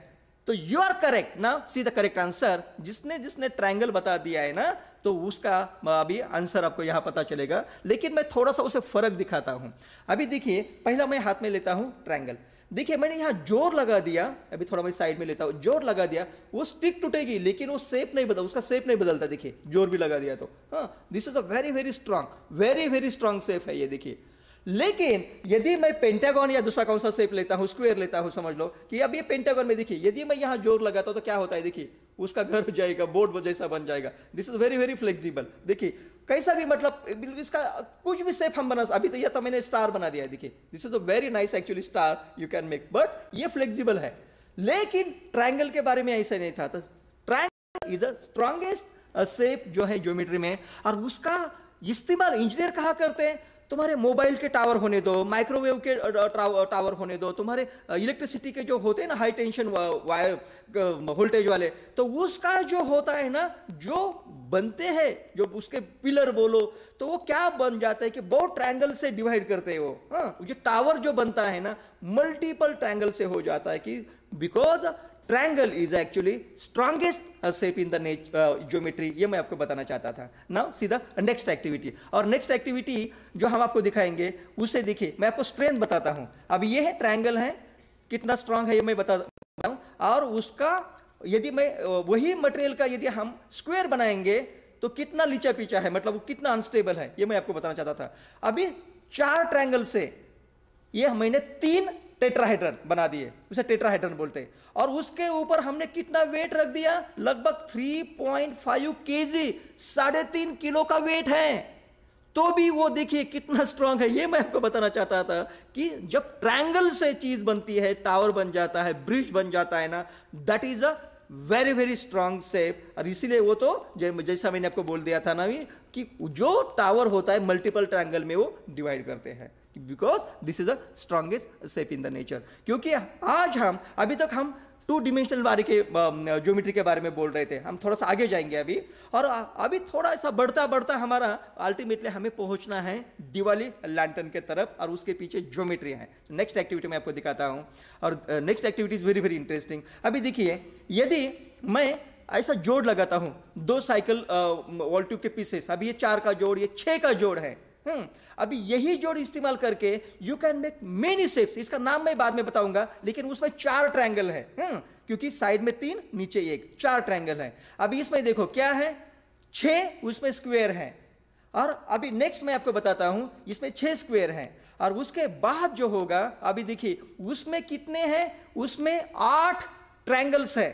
तो यू आर करेक्ट ना सी द करेक्ट आंसर जिसने जिसने ट्रायंगल बता दिया है ना तो उसका अभी आंसर आपको यहां पता चलेगा लेकिन मैं थोड़ा सा उसे फर्क दिखाता हूं अभी देखिए पहला मैं हाथ में लेता हूं ट्रायंगल देखिए मैंने यहां जोर लगा दिया अभी थोड़ा मैं साइड में लेता हूँ जोर लगा दिया वो स्टिक टूटेगी लेकिन वो सेप नहीं बदल उसका सेप नहीं बदलता देखिए जोर भी लगा दिया तो हाँ this is a very very strong very very strong shape है ये देखिए लेकिन यदि मैं पेंटागॉन या दूसरा कौन सा शेप लेता हूँ स्क्वेयर लेता हूँ समझ लो कि अब ये पेंटागॉन में देखिए यदि मैं यहाँ जोर लगाता हूँ तो क्या होता है देखिए उसका घर हो जाएगा बोर्ड जैसा बन जाएगा this is very very flexible देखिए कैसा भी मतलब इसका कुछ भी सेफ हम बना अभी तो यह तो मैंने स्टार बना दिया है देखिए this is a very nice actually star you can make but ये फ्लेक्सिबल है लेकिन ट्राइंगल के बारे में ऐसा नहीं था तो triangle is a strongest shape जो है ज्योमेट्री में और उसका इस्तेमाल इंजीनियर कहा करते हैं तुम्हारे मोबाइल के टावर होने दो माइक्रोवेव के टावर होने दो तुम्हारे इलेक्ट्रिसिटी के जो होते हैं ना हाई टेंशन वायर वोल्टेज वाले तो उसका जो होता है ना जो बनते हैं जो उसके पिलर बोलो तो वो क्या बन जाता है कि बहुत ट्रायंगल से डिवाइड करते हैं वो हाँ जो टावर जो बनता है ना मल्टीपल ट्रायंगल से हो जाता है कि because triangle is actually strongest shape in the geometry ये मैं आपको बताना चाहता था now see the next activity और नेक्स्ट एक्टिविटी जो हम आपको दिखाएंगे उसे देखिए मैं आपको स्ट्रेंथ बताता हूँ अब ये है ट्रायंगल है कितना स्ट्रांग है ये मैं बता हूँ और उसका यदि मैं वही मटेरियल का यदि हम स्क्वेयर बनाएंगे तो कितना लीचा पीचा है मतलब वो कितना अनस्टेबल है ये मैं आपको बताना चाहता था अभी चार ट्रायंगल से ये मैंने तीन टेट्राहेड्रन बना दिए उसे टेट्राहेड्रन बोलते हैं और उसके ऊपर हमने कितना वेट रख दिया लगभग 3.5 पॉइंट फाइव के जी साढ़े तीन किलो का वेट है तो भी वो देखिए कितना स्ट्रांग है ये मैं आपको बताना चाहता था कि जब ट्रायंगल से चीज बनती है टावर बन जाता है ब्रिज बन जाता है ना that is a very very strong shape और इसीलिए वो तो जैसा मैंने आपको बोल दिया था ना कि जो टावर होता है मल्टीपल ट्रायंगल में वो डिवाइड करते हैं because this is a strongest shape in the nature क्योंकि आज हम अभी तक हम टू डिमेंशनल बारे के ज्योमेट्री um, के बारे में बोल रहे थे हम थोड़ा सा आगे जाएंगे अभी और अभी थोड़ा सा बढ़ता बढ़ता हमारा अल्टीमेटली हमें पहुंचना है दिवाली लैंटन के तरफ और उसके पीछे ज्योमेट्री है नेक्स्ट एक्टिविटी मैं आपको दिखाता हूँ और next activity is very very interesting अभी देखिए यदि मैं ऐसा जोड़ लगाता हूँ दो साइकिल वॉल्ट्यूब के पीसेस अभी ये चार का जोड़ ये छः का जोड़ है हम्म, अभी यही जोड़ इस्तेमाल करके you can make many shapes इसका नाम मैं बाद में बताऊंगा लेकिन उसमें चार ट्रायंगल है हम्म, क्योंकि साइड में तीन नीचे एक चार ट्रायंगल है अभी इसमें देखो क्या है छह उसमें स्क्वेयर है और अभी नेक्स्ट मैं आपको बताता हूं इसमें छह स्क्वेयर हैं और उसके बाद जो होगा अभी देखिए उसमें कितने हैं उसमें आठ ट्रायंगल्स है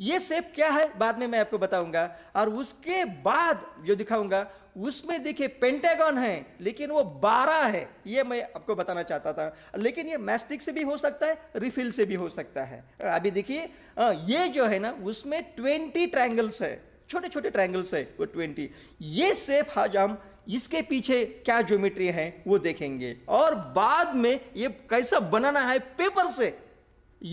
ये सेप क्या है बाद में मैं आपको बताऊंगा और उसके बाद जो दिखाऊंगा उसमें देखिए पेंटागन है लेकिन वो बारह है ये मैं आपको बताना चाहता था लेकिन ये मैस्टिक से भी हो सकता है रिफिल से भी हो सकता है अभी देखिए ये जो है ना उसमें ट्वेंटी ट्राइंगल्स है छोटे छोटे ट्राइंगल्स है वो ट्वेंटी ये सेप आज हम इसके पीछे क्या ज्योमेट्री है वो देखेंगे और बाद में ये कैसा बनाना है पेपर से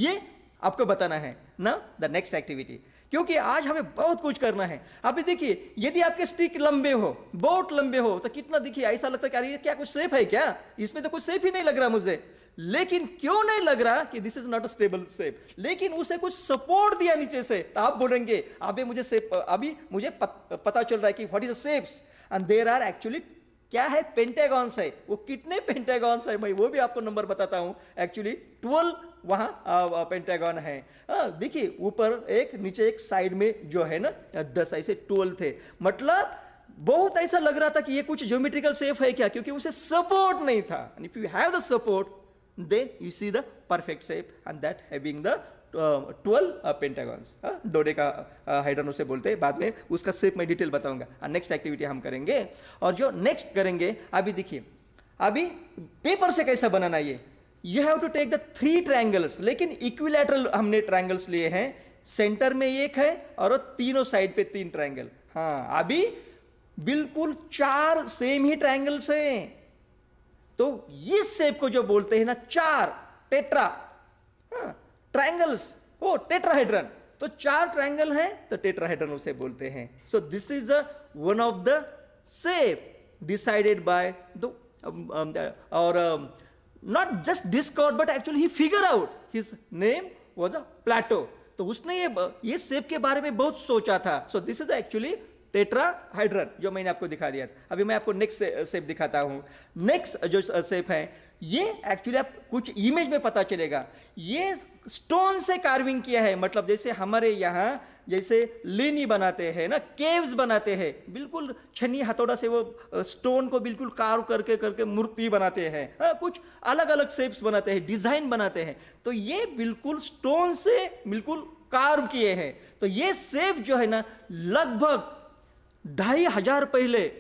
ये आपको बताना है ना द नेक्स्ट एक्टिविटी क्योंकि आज हमें बहुत कुछ करना है अभी देखिए यदि आपके स्टिक लंबे हो बोट लंबे हो तो कितना देखिए ऐसा लगता है कि क्या कुछ सेफ है क्या इसमें तो कुछ सेफ ही नहीं लग रहा मुझे लेकिन क्यों नहीं लग रहा कि this is not a stable shape लेकिन उसे कुछ सपोर्ट दिया नीचे से तो आप बोलेंगे अभी मुझे सेप अभी मुझे पत, पता चल रहा है कि what is a shapes and there are actually क्या है पेंटागॉन्स है वो कितने पेंटागॉन्स है भाई वो भी आपको नंबर बताता हूँ एक्चुअली ट्वेल्व वहाँ पेंटेगॉन है हाँ, देखिए ऊपर एक नीचे एक साइड में जो है ना दस ऐसे ट्वेल्व थे मतलब बहुत ऐसा लग रहा था कि ये कुछ ज्योमेट्रिकल सेफ है क्या क्योंकि उसे सपोर्ट नहीं था if you have the support then you see the perfect shape and that having the twelve pentagons हाँ, डोडे का हाइड्रन उसे बोलते हैं बाद में उसका सिर्फ मैं डिटेल बताऊंगा नेक्स्ट एक्टिविटी हम करेंगे और जो नेक्स्ट करेंगे अभी देखिए अभी पेपर से कैसा बनाना ये you have to take the three triangles लेकिन इक्विलेटरल हमने ट्राइंगल्स लिए हैं सेंटर में एक है और तीनों साइड पे तीन ट्राइंगल हाँ अभी बिल्कुल चार सेम ही ट्रायंगल्स हैं तो ये सेप को जो बोलते हैं ना चार टेट्रा हाँ ट्राइंगल्स ओ टेट्राहेड्रन तो चार ट्राइंगल हैं तो टेट्राहेड्रन उसे बोलते हैं so this is one of the shape decided by the और not just discord but actually he figure out his name was a Plato तो उसने ये ये सेप के बारे में बहुत सोचा था so this is actually tetrahedron जो मैंने आपको दिखा दिया था अभी मैं आपको नेक्स्ट सेप दिखाता हूं नेक्स्ट जो सेप uh, है ये एक्चुअली आप कुछ इमेज में पता चलेगा ये स्टोन से कार्विंग किया है मतलब जैसे हमारे यहाँ जैसे लेनी बनाते हैं ना केव्स बनाते हैं बिल्कुल छनी हथौड़ा से वो स्टोन को बिल्कुल कार्व करके करके मूर्ति बनाते हैं हाँ, कुछ अलग अलग शेप्स बनाते हैं डिज़ाइन बनाते हैं तो ये बिल्कुल स्टोन से बिल्कुल कार्व किए हैं तो ये सेप जो है ना लगभग ढाई हजार पहले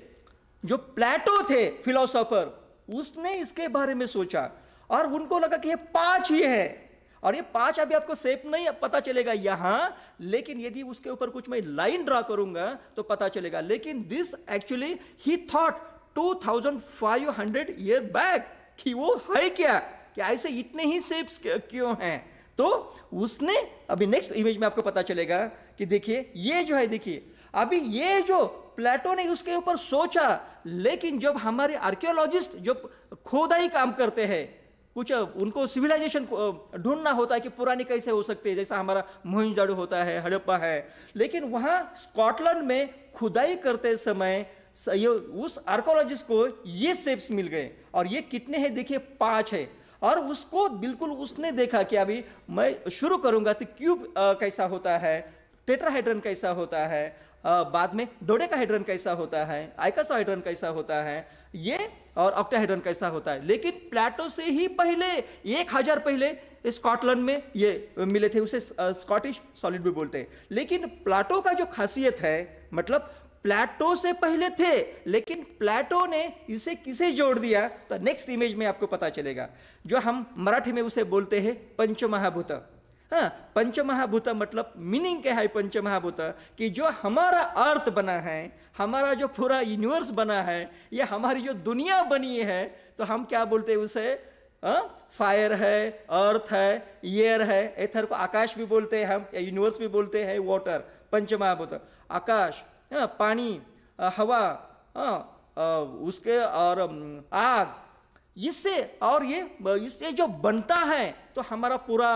जो प्लेटो थे फिलोसोफर उसने इसके बारे में सोचा और उनको लगा कि ये पांच ही है और ये पांच अभी आपको सेफ नहीं पता चलेगा यहां लेकिन यदि उसके ऊपर कुछ मैं लाइन ड्रा करूंगा तो पता चलेगा लेकिन this actually he thought 2500 thousand five hundred year back कि वो है क्या कि ऐसे इतने ही सेप्स क्यों हैं तो उसने अभी नेक्स्ट इमेज में आपको पता चलेगा कि देखिए ये जो है देखिए अभी ये जो प्लेटो ने उसके ऊपर सोचा लेकिन जब हमारे आर्कियोलॉजिस्ट जो खोदाई काम करते हैं कुछ उनको सिविलाइजेशन ढूंढना होता है कि पुराने कैसे हो सकते हैं जैसा हमारा मोहिंजाडो होता है हड़प्पा है लेकिन वहाँ स्कॉटलैंड में खुदाई करते समय ये उस आर्कोलॉजिस्ट को ये सेप्स मिल गए और ये कितने हैं देखिए पांच है और उसको बिल्कुल उसने देखा कि अभी मैं शुरू करूंगा तो क्यूब कैसा होता है टेट्राहाइड्रन कैसा होता है बाद में डोडेकाहेड्रन कैसा होता है आइकासोहाइड्रन कैसा होता है ये और ऑक्टाहेड्रन कैसा होता है लेकिन प्लेटो से ही पहले एक हजार पहले स्कॉटलैंड में ये मिले थे उसे स्कॉटिश सॉलिड भी बोलते हैं लेकिन प्लाटो का जो खासियत है मतलब प्लेटो से पहले थे लेकिन प्लेटो ने इसे किसे जोड़ दिया तो नेक्स्ट इमेज में आपको पता चलेगा जो हम मराठी में उसे बोलते हैं पंचमहाभूत हाँ पंचमहाभूत मतलब मीनिंग क्या है पंचमहाभूत कि जो हमारा अर्थ बना है हमारा जो पूरा यूनिवर्स बना है ये हमारी जो दुनिया बनी है तो हम क्या बोलते हैं उसे फायर हाँ, है अर्थ है एयर है एथर को आकाश भी बोलते हैं हम या यूनिवर्स भी बोलते हैं वाटर पंचमहाभूत आकाश हाँ पानी हवा हाँ उसके और आग इससे और ये इससे जो बनता है तो हमारा पूरा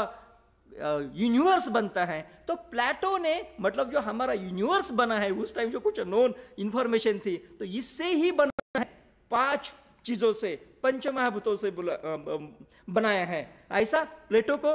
यूनिवर्स बनता है तो प्लेटो ने मतलब जो हमारा यूनिवर्स बना है उस टाइम जो कुछ नोन इन्फॉर्मेशन थी तो इससे ही बना है पांच चीजों से पंच महाभूतों से बनाया है ऐसा प्लेटो को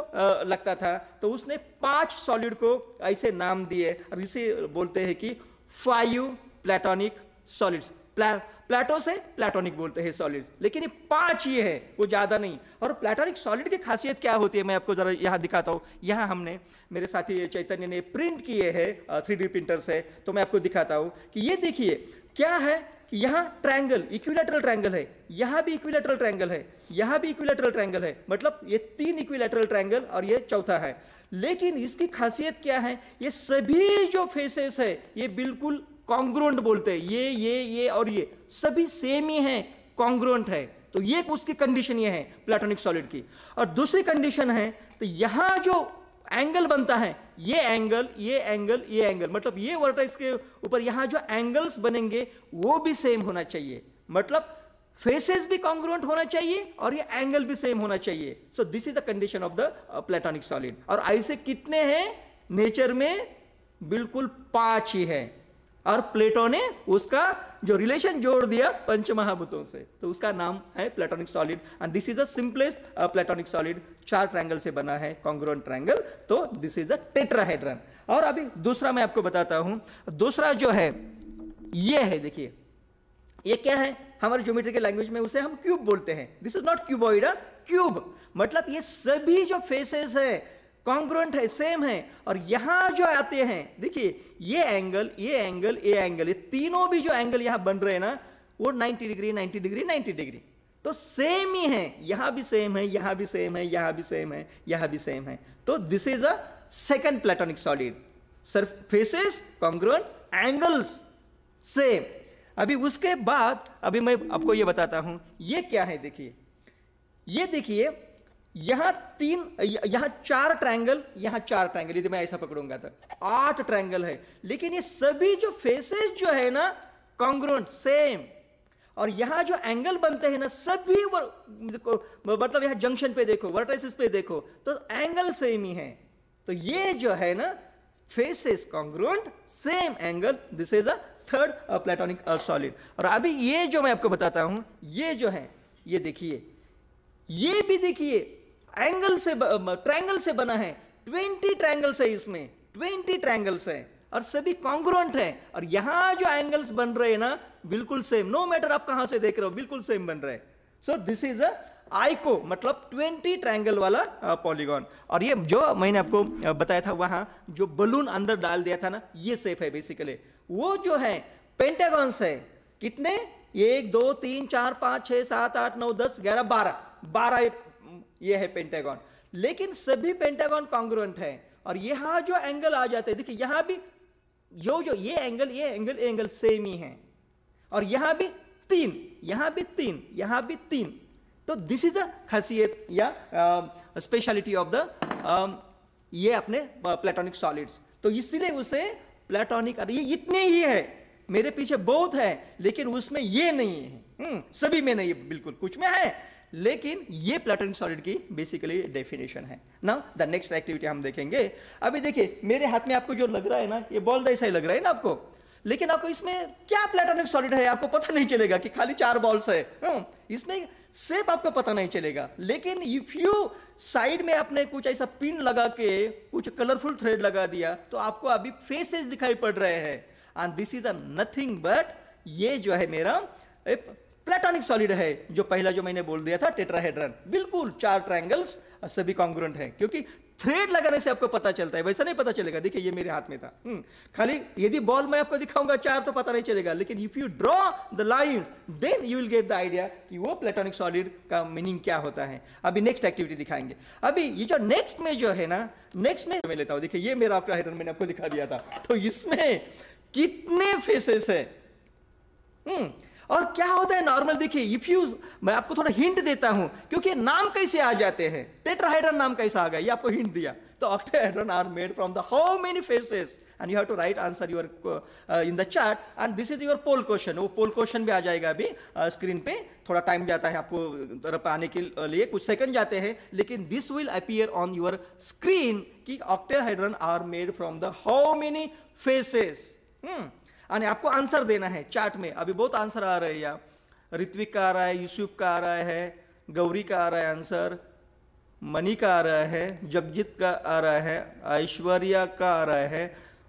लगता था तो उसने पांच सॉलिड को ऐसे नाम दिए और इसे बोलते हैं कि फाइव प्लेटोनिक सॉलिड्स प्लेटो से प्लेटोनिक बोलते हैं सॉलिड्स लेकिन ये पांच ये है वो ज़्यादा नहीं और प्लेटोनिक सॉलिड की खासियत क्या होती है मैं आपको ज़रा यहाँ दिखाता हूँ यहाँ हमने मेरे साथी चैतन्य ने प्रिंट किए हैं थ्री डी प्रिंटर से तो मैं आपको दिखाता हूँ कि ये देखिए क्या है कि यहाँ ट्रैंगल इक्विलेटरल ट्रैंगल है यहाँ भी इक्विलेटरल ट्रैंगल है यहाँ भी इक्विलेटरल ट्रैंगल है मतलब ये तीन इक्विलेटरल ट्रैंगल और ये चौथा है लेकिन इसकी खासियत क्या है ये सभी जो फेसेस है ये बिल्कुल कॉन्ग्रोन्ट बोलते हैं ये ये ये और ये सभी सेम ही हैं कॉन्ग्रोन्ट है तो ये उसकी कंडीशन ये है प्लेटोनिक सॉलिड की और दूसरी कंडीशन है तो यहां जो एंगल बनता है ये एंगल ये एंगल ये एंगल मतलब ये वर्टेक्स के ऊपर यहां जो एंगल्स बनेंगे वो भी सेम होना चाहिए मतलब फेसेस भी कॉन्ग्रुएंट होना चाहिए और ये एंगल भी सेम होना चाहिए so this is the condition of the platonic solid और ऐसे कितने हैं नेचर में बिल्कुल पांच ही हैं और प्लेटो ने उसका जो रिलेशन जोड़ दिया पंच महाभूतों से तो उसका नाम है platonic solid and this is the simplest platonic solid चार ट्रायंगल से बना है कॉन्ग्रोन ट्रायंगल तो दिस इज अ टेट्राहेड्रन और अभी दूसरा मैं आपको बताता हूं दूसरा जो है ये है देखिए ये क्या है हमारे ज्योमेट्री के लैंग्वेज में उसे हम क्यूब बोलते हैं this is not cuboid cube मतलब ये सभी जो फेसेस है कॉन्ग्रुएंट है सेम है और यहां जो आते हैं देखिए ये एंगल ये एंगल ये एंगल ये तीनों भी जो एंगल यहां बन रहे हैं ना वो 90 डिग्री 90 डिग्री 90 डिग्री तो सेम ही है यहां भी सेम है यहां भी सेम है यहां भी सेम है यहां भी सेम है तो this is a second platonic solid सिर्फ फेसेस कॉन्ग्रुएंट एंगल्स सेम अभी उसके बाद अभी मैं आपको ये बताता हूं ये क्या है देखिए ये देखिए यहां तीन यहां चार ट्रायंगल यहां चार ट्रायंगल यदि मैं ऐसा पकड़ूंगा तो आठ ट्रायंगल है लेकिन ये सभी जो फेसेस जो है ना कॉन्ग्रोट सेम और यहां जो एंगल बनते हैं ना सभी मतलब यहां जंक्शन पे देखो वर्टाइसिस पे देखो तो एंगल सेम ही है तो ये जो है ना faces congruent same angle this is a third platonic solid और अभी ये जो मैं आपको बताता हूं ये जो है ये देखिए ये भी देखिए एंगल से ट्रायंगल से बना है ट्वेंटी ट्रायंगल्स है इसमें ट्वेंटी ट्रायंगल्स है और सभी कॉन्ग्रोंट है और यहां जो एंगल्स बन रहे हैं ना बिल्कुल सेम नो मैटर आप कहां से देख रहे हो बिल्कुल सेम बन रहे सो दिस इज अ आइको मतलब 20 ट्रायंगल वाला पॉलीगॉन और ये जो मैंने आपको बताया था वहां जो बलून अंदर डाल दिया था ना ये सेफ है बेसिकली वो जो है पेंटागॉन्स है कितने एक दो तीन चार पांच छह सात आठ नौ दस ग्यारह बारह बारह ये है पेंटागॉन लेकिन सभी पेंटागॉन कॉन्ग्रुएंट है और यहां जो एंगल आ जाते हैं देखिए यहां भी जो जो ये एंगल ये एंगल ये एंगल सेम ही है और यहां भी तीन यहां भी तीन यहां भी तीन तो दिस इज अ खासियत या स्पेशलिटी ऑफ द ये अपने प्लेटोनिक सॉलिड्स तो इसलिए उसे प्लेटोनिक ये इतने ही है मेरे पीछे बहुत है लेकिन उसमें ये नहीं है हम्म, सभी में नहीं बिल्कुल कुछ में है लेकिन ये प्लेटोनिक सॉलिड की बेसिकली डेफिनेशन है ना द नेक्स्ट एक्टिविटी हम देखेंगे अभी देखिए मेरे हाथ में आपको जो लग रहा है ना ये बॉल ऐसा ही लग रहा है ना आपको लेकिन आपको इसमें क्या प्लेटोनिक सॉलिड है आपको पता नहीं चलेगा कि खाली चार बॉल्स है हम्म, इसमें सेप आपको पता नहीं चलेगा लेकिन इफ यू साइड में आपने कुछ ऐसा पिन लगा के कुछ कलरफुल थ्रेड लगा दिया तो आपको अभी फेसेस दिखाई पड़ रहे हैं and this is a nothing but ये जो है मेरा प्लेटोनिक सॉलिड है जो पहला जो मैंने बोल दिया था टेट्राहेड्रन बिल्कुल चार ट्रायंगल्स सभी कॉन्ग्रेंट हैं क्योंकि थ्रेड लगाने से आपको पता चलता है वैसा नहीं पता चलेगा देखिए ये मेरे हाथ में था हम्म, खाली यदि बॉल मैं आपको दिखाऊंगा चार तो पता नहीं चलेगा लेकिन if you draw the lines then you will get the idea कि वो प्लेटोनिक सॉलिड का मीनिंग क्या होता है अभी नेक्स्ट एक्टिविटी दिखाएंगे अभी ये जो नेक्स्ट में जो है ना नेक्स्ट में मैं लेता हूं देखिए ये मेरा आपका हेडन मैंने आपको दिखा दिया था तो इसमें कितने फेसेस है हम्म, और क्या होता है नॉर्मल देखिए इफ यू मैं आपको थोड़ा हिंट देता हूं क्योंकि नाम कैसे आ जाते हैं टेट्राहाइड्रन नाम कैसे आ गया ये आपको हिंट दिया तो octahedron are made from the how many faces and you have to write answer your in the chart and this is your poll question वो पोल क्वेश्चन भी आ जाएगा अभी स्क्रीन uh, पे थोड़ा टाइम जाता है आपको तरफ आने के लिए कुछ सेकंड जाते हैं लेकिन this will appear on your screen की octahedron are made from the how many faces आपको आंसर देना है चार्ट में अभी बहुत आंसर आ रहे हैं यहाँ ऋत्विक का आ रहा है यूसुफ का आ रहा है गौरी का आ रहा है आंसर मनी का आ रहा है जगजीत का आ रहा है ऐश्वर्या का आ रहा है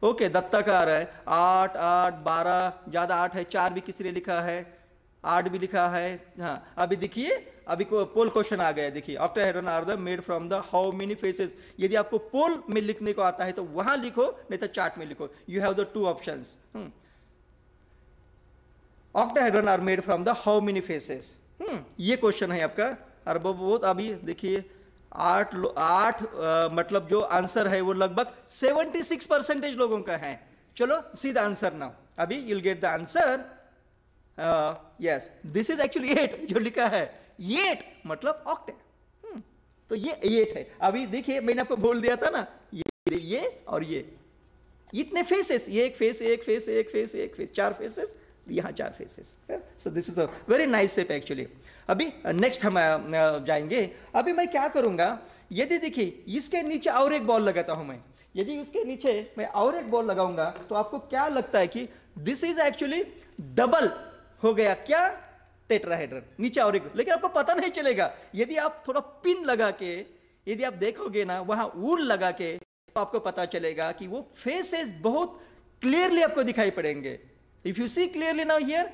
ओके दत्ता का आ रहा है आठ आठ बारह ज़्यादा आठ है चार भी किसी ने लिखा है आठ भी लिखा है हाँ अभी देखिए अभी को पोल क्वेश्चन आ गया देखिए hedron are the made from the how many faces यदि आपको पोल में लिखने को आता है तो वहां लिखो नहीं तो चार्ट में लिखो you have the two options octahedron are made from the how many faces ये क्वेश्चन है आपका और बहुत अभी देखिए आठ आठ मतलब जो आंसर है वो लगभग 76 परसेंटेज लोगों का है चलो सीधा आंसर ना अभी you'll get the answer yes this is actually eight जो लिखा है एट मतलब ऑक्टे hmm, तो ये एट है अभी देखिए मैंने आपको बोल दिया था ना ये ये और ये इतने फेसेस ये एक फेस एक फेस एक फेस एक फेस चार फेसेस यहाँ चार faces so this is a very nice shape actually अभी नेक्स्ट uh, हम uh, uh, जाएंगे अभी मैं क्या करूँगा यदि देखिए इसके नीचे और एक बॉल लगाता हूँ मैं यदि उसके नीचे मैं और एक बॉल लगाऊंगा तो आपको क्या लगता है कि दिस इज एक्चुअली डबल हो गया क्या टेट्राहेड्रन नीचे और एक लेकिन आपको पता नहीं चलेगा यदि आप थोड़ा पिन लगा के यदि आप देखोगे ना वहां ऊल लगा के तो आपको पता चलेगा कि वो फेसेस बहुत क्लियरली आपको दिखाई पड़ेंगे if you see clearly now here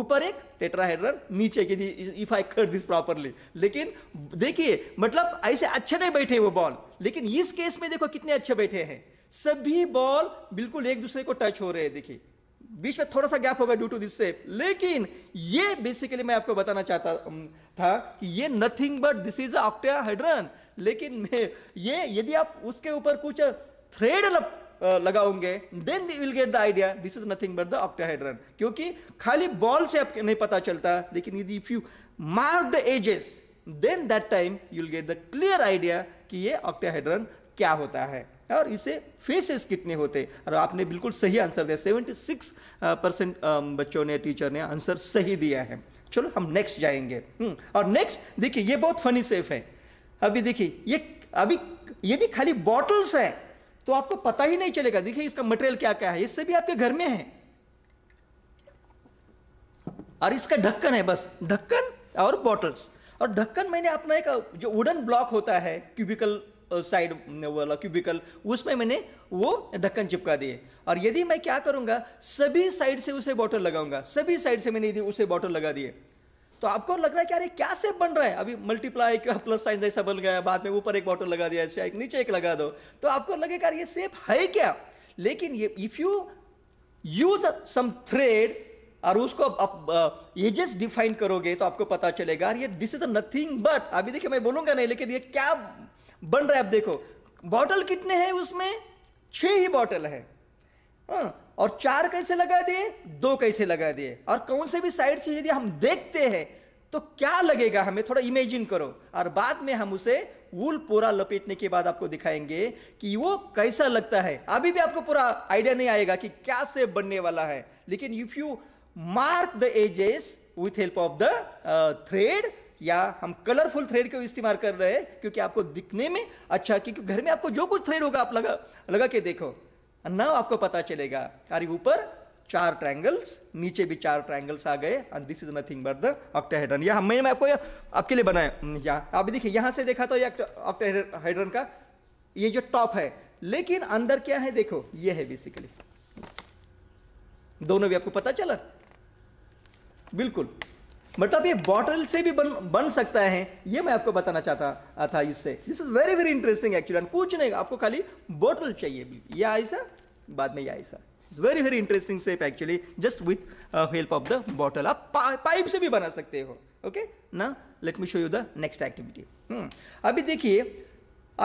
ऊपर एक टेट्राहेड्रन नीचे की थी इफ आई कर दिस प्रॉपरली लेकिन देखिए मतलब ऐसे अच्छे नहीं बैठे वो बॉल लेकिन इस केस में देखो कितने अच्छे बैठे हैं सभी बॉल बिल्कुल एक दूसरे को टच हो रहे हैं देखिए बीच में थोड़ा सा गैप होगा ड्यू टू दिस सेप लेकिन ये बेसिकली मैं आपको बताना चाहता था कि ये nothing but this is a octahedron लेकिन ये यदि आप उसके ऊपर कुछ थ्रेड लगाओगे then they will get the idea this is nothing but the octahedron क्योंकि खाली बॉल से आपको नहीं पता चलता लेकिन यदि if you mark the edges then that time you will get the clear idea कि ये ऑक्टाहाइड्रन क्या होता है और इसे फेसेस कितने होते और आपने बिल्कुल सही आंसर दिया सेवेंटी सिक्स परसेंट बच्चों ने टीचर ने आंसर सही दिया है चलो हम नेक्स्ट जाएंगे हम्म, और नेक्स्ट देखिए ये बहुत फनी सेफ है अभी देखिए ये अभी यदि खाली बॉटल्स हैं तो आपको पता ही नहीं चलेगा देखिए इसका मटेरियल क्या क्या है इससे भी आपके घर में है और इसका ढक्कन है बस ढक्कन और बॉटल्स और ढक्कन मैंने अपना एक जो वुडन ब्लॉक होता है क्यूबिकल साइड वाला क्यूबिकल उसमें मैंने वो ढक्कन चिपका दिए और यदि मैं क्या करूंगा सभी साइड से उसे बॉटल लगाऊंगा सभी साइड से मैंने यदि उसे बॉटल लगा दिए तो आपको लग रहा है कि अरे क्या से बन रहा है अभी मल्टीप्लाई क्या प्लस साइन जैसा बन गया बाद में ऊपर एक बॉटल लगा दिया अच्छा एक नीचे एक लगा दो तो आपको लगेगा ये सेप है क्या लेकिन ये if you use some thread और उसको आप एजेस डिफाइन करोगे तो आपको पता चलेगा ये दिस इज नथिंग बट अभी देखिए मैं बोलूंगा नहीं लेकिन ये क्या बन रहा है आप देखो बॉटल कितने हैं उसमें छह ही बॉटल है हाँ और चार कैसे लगा दिए दो कैसे लगा दिए और कौन से भी साइड से यदि हम देखते हैं तो क्या लगेगा हमें थोड़ा इमेजिन करो और बाद में हम उसे वूल पूरा लपेटने के बाद आपको दिखाएंगे कि वो कैसा लगता है अभी भी आपको पूरा आइडिया नहीं आएगा कि क्या से बनने वाला है लेकिन if you mark the edges with help of the thread या हम कलरफुल थ्रेड को इस्तेमाल कर रहे हैं क्योंकि आपको दिखने में अच्छा क्योंकि घर में आपको जो कुछ थ्रेड होगा आप लगा लगा के देखो नाउ आपको पता चलेगा करीब ऊपर चार ट्रायंगल्स नीचे भी चार ट्रायंगल्स आ गए and this is nothing but the octahedron यह मैंने मैं आपको आपके लिए बनाया हम्म, यहाँ आप देखिए यहाँ से देखा तो ये ऑक्टाहेड्रन का ये जो टॉप है लेकिन अंदर क्या है देखो ये है बेसिकली दोनों भी आपको पता चला बिल्कुल मतलब ये बॉटल से भी बन बन सकता है ये मैं आपको बताना चाहता था इससे this is very very interesting actually कुछ नहीं आपको खाली बॉटल चाहिए या ऐसा बाद में या ऐसा it's very very interesting shape actually just with help of the bottle आप पाइप से भी बना सकते हो ओके ना let me show you the next activity अभी देखिए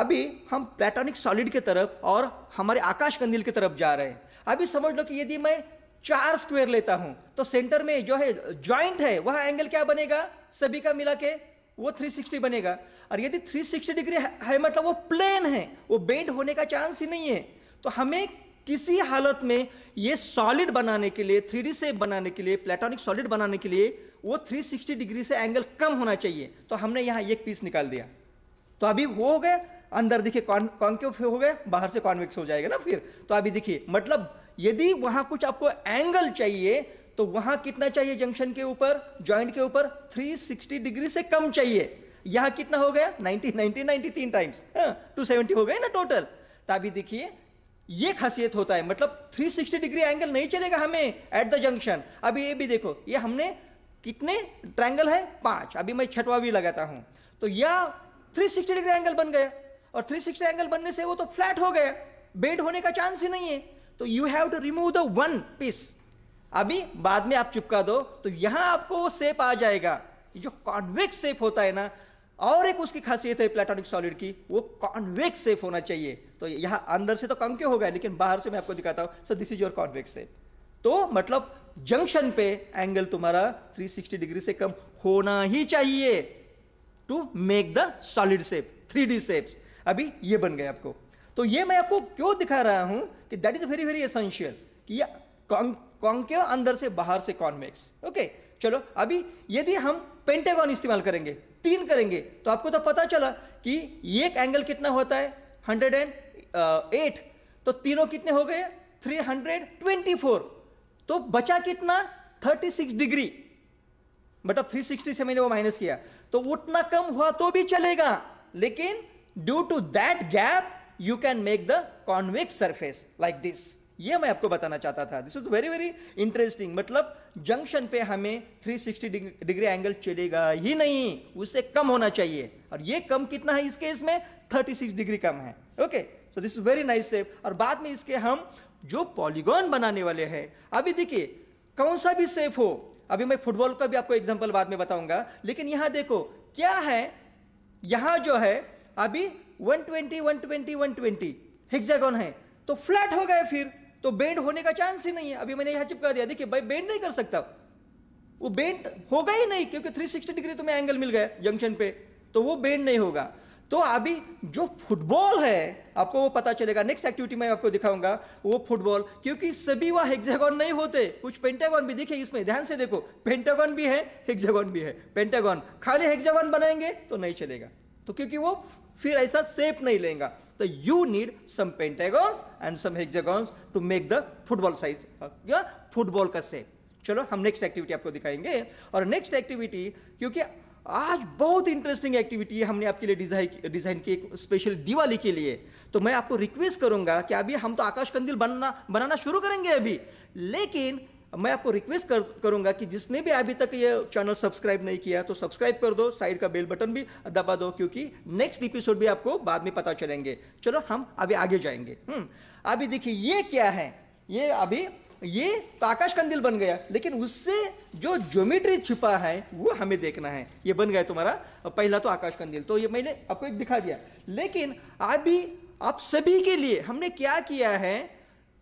अभी हम प्लेटोनिक सॉलिड के तरफ और हमारे आकाश कंदील की तरफ जा रहे हैं अभी समझ लो कि यदि मैं चार स्क्वायर लेता हूं तो सेंटर में जो है ज्वाइंट है वह एंगल क्या बनेगा सभी का मिला के वो 360 बनेगा और यदि 360 डिग्री है मतलब वो प्लेन है वो बेंड होने का चांस ही नहीं है तो हमें किसी हालत में ये सॉलिड बनाने के लिए थ्री डी बनाने के लिए प्लेटोनिक सॉलिड बनाने के लिए वो 360 डिग्री से एंगल कम होना चाहिए तो हमने यहाँ एक पीस निकाल दिया तो अभी वो हो गया अंदर देखिए कॉन्क्यूफ हो गया बाहर से कॉन्वेक्स हो जाएगा ना फिर तो अभी देखिए मतलब यदि वहां कुछ आपको एंगल चाहिए तो वहां कितना चाहिए जंक्शन के ऊपर ज्वाइंट के ऊपर 360 डिग्री से कम चाहिए यहां कितना हो गया 90 90 नाइनटी तीन टाइम्स टू सेवेंटी हो गए ना टोटल तभी देखिए ये खासियत होता है मतलब 360 डिग्री एंगल नहीं चलेगा हमें एट द जंक्शन अभी ये भी देखो ये हमने कितने ट्रायंगल है पांच अभी मैं छठवा भी लगाता हूं तो यह 360 डिग्री एंगल बन गया और 360 एंगल बनने से वो तो फ्लैट हो गया बेड होने का चांस ही नहीं है तो you have to remove the one piece अभी बाद में आप चिपका दो तो यहां आपको वो सेप आ जाएगा जो कॉन्वेक्स सेप होता है ना और एक उसकी खासियत है प्लेटोनिक सॉलिड की वो कॉन्वेक्स सेप होना चाहिए तो यहां अंदर से तो कंके होगा लेकिन बाहर से मैं आपको दिखाता हूं so this is your convex shape तो मतलब जंक्शन पे एंगल तुम्हारा 360 डिग्री से कम होना ही चाहिए to make the solid shape three D shapes अभी ये बन गए आपको तो ये मैं आपको क्यों दिखा रहा हूं कि that is very very essential कि कॉन्केव अंदर से बाहर से कॉन्वेक्स ओके चलो अभी यदि हम पेंटेगॉन इस्तेमाल करेंगे तीन करेंगे तो आपको तो पता चला कि एक एंगल कितना होता है हंड्रेड एंड एट तो तीनों कितने हो गए थ्री हंड्रेड ट्वेंटी फोर तो बचा कितना थर्टी सिक्स डिग्री बटा थ्री सिक्सटी से मैंने वो माइनस किया तो उतना कम हुआ तो भी चलेगा लेकिन due to that gap you can make the convex surface like this ये मैं आपको बताना चाहता था this is very very interesting मतलब जंक्शन पे हमें 360 डिग्री एंगल चलेगा ही नहीं उससे कम होना चाहिए और ये कम कितना है इस केस में 36 डिग्री कम है okay so this is very nice shape और बाद में इसके हम जो पॉलीगॉन बनाने वाले हैं अभी देखिए कौन सा भी सेफ हो अभी मैं फुटबॉल का भी आपको एग्जाम्पल बाद में बताऊंगा लेकिन यहां देखो क्या है यहां जो है अभी 120, हेक्सागन है तो फ्लैट हो गए फिर तो बेंड होने का चांस ही नहीं है अभी मैंने यहां चिपका दिया देखिए भाई बेंड नहीं कर सकता वो बेंड होगा ही नहीं क्योंकि 360 डिग्री तुम्हें एंगल मिल गया जंक्शन पे तो वो बेंड नहीं होगा तो अभी जो फुटबॉल है आपको वो पता चलेगा नेक्स्ट एक्टिविटी में आपको दिखाऊंगा वो फुटबॉल क्योंकि सभी वह हेक्सागन नहीं होते कुछ पेंटागॉन भी देखिए इसमें ध्यान से देखो पेंटागॉन भी है हेक्सागन भी है पेंटागॉन खाली हेक्सागन बनाएंगे तो नहीं चलेगा तो क्योंकि वो फिर ऐसा सेप नहीं लेगा तो you need some pentagons and some hexagons to make the football size football का सेप चलो हम नेक्स्ट एक्टिविटी आपको दिखाएंगे और नेक्स्ट एक्टिविटी क्योंकि आज बहुत इंटरेस्टिंग एक्टिविटी है हमने आपके लिए डिजाइन डिजाइन की एक स्पेशल दिवाली के लिए तो मैं आपको रिक्वेस्ट करूंगा कि अभी हम तो आकाश कंदिल बनना बनाना शुरू करेंगे अभी लेकिन मैं आपको रिक्वेस्ट कर, करूंगा कि जिसने भी अभी तक ये चैनल सब्सक्राइब नहीं किया तो सब्सक्राइब कर दो साइड का बेल बटन भी दबा दो क्योंकि नेक्स्ट एपिसोड भी आपको बाद में पता चलेंगे चलो हम अभी आगे जाएंगे हम्म, अभी देखिए ये क्या है ये अभी ये आकाश कंदिल बन गया लेकिन उससे जो ज्योमेट्री छिपा है वो हमें देखना है ये बन गया तुम्हारा पहला तो आकाश कंदिल तो ये मैंने आपको एक दिखा दिया लेकिन अभी आप सभी के लिए हमने क्या किया है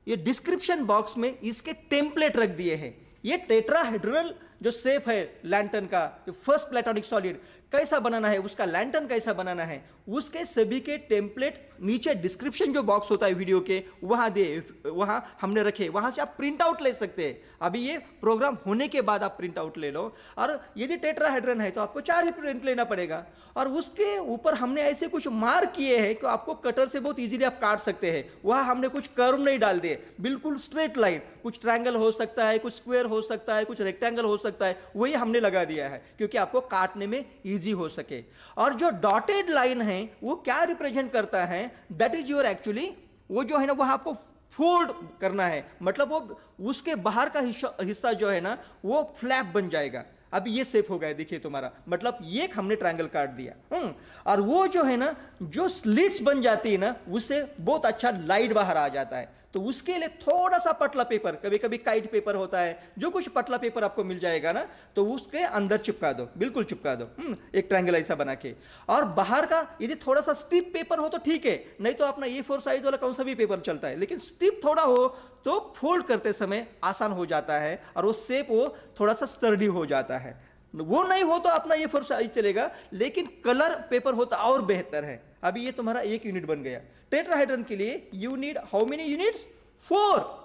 ये डिस्क्रिप्शन बॉक्स में इसके टेम्पलेट रख दिए हैं ये टेट्राहेड्रल जो सेफ है लैंटन का जो फर्स्ट प्लेटोनिक सॉलिड कैसा बनाना है उसका लैंटर्न कैसा बनाना है उसके सभी के टेम्पलेट नीचे डिस्क्रिप्शन जो बॉक्स होता है वीडियो के वहाँ दे वहाँ हमने रखे वहाँ से आप प्रिंट आउट ले सकते हैं अभी ये प्रोग्राम होने के बाद आप प्रिंट आउट ले लो और यदि टेट्राहाइड्रन है तो आपको चार ही प्रिंट लेना पड़ेगा और उसके ऊपर हमने ऐसे कुछ मार किए हैं कि आपको कटर से बहुत ईजिली आप काट सकते हैं वहाँ हमने कुछ कर्व नहीं डाल दिए बिल्कुल स्ट्रेट लाइन कुछ ट्रायंगल हो सकता है कुछ स्क्वायर हो सकता है कुछ रेक्टेंगल हो सकता है वही हमने लगा दिया है क्योंकि आपको काटने में ईजी इजी हो सके और जो डॉटेड लाइन है वो क्या रिप्रेजेंट करता है दैट इज योर एक्चुअली वो जो है ना वह आपको फोल्ड करना है मतलब वो उसके बाहर का हिस्सा जो है ना वो फ्लैप बन जाएगा अब ये सेफ हो गया देखिए तुम्हारा मतलब ये हमने ट्रायंगल काट दिया हम्म। और वो जो है ना जो स्लिट्स बन जाती है ना उससे बहुत अच्छा लाइट बाहर आ जाता है तो उसके लिए थोड़ा सा पटला पेपर कभी कभी काइट पेपर होता है जो कुछ पटला पेपर आपको मिल जाएगा ना तो उसके अंदर चिपका दो बिल्कुल चिपका दो हम्म, एक ट्रायंगल ऐसा बना के और बाहर का यदि थोड़ा सा स्टिप पेपर हो तो ठीक है नहीं तो अपना ए फोर साइज वाला कौन सा भी पेपर चलता है लेकिन स्टिप थोड़ा हो तो फोल्ड करते समय आसान हो जाता है और वो सेप वो थोड़ा सा स्टर्डी हो जाता है वो नहीं हो तो अपना ये फोर साइज चलेगा लेकिन कलर पेपर होता तो और बेहतर है अभी ये तुम्हारा एक यूनिट बन गया टेट्राहाइड्रन के लिए you need how many units four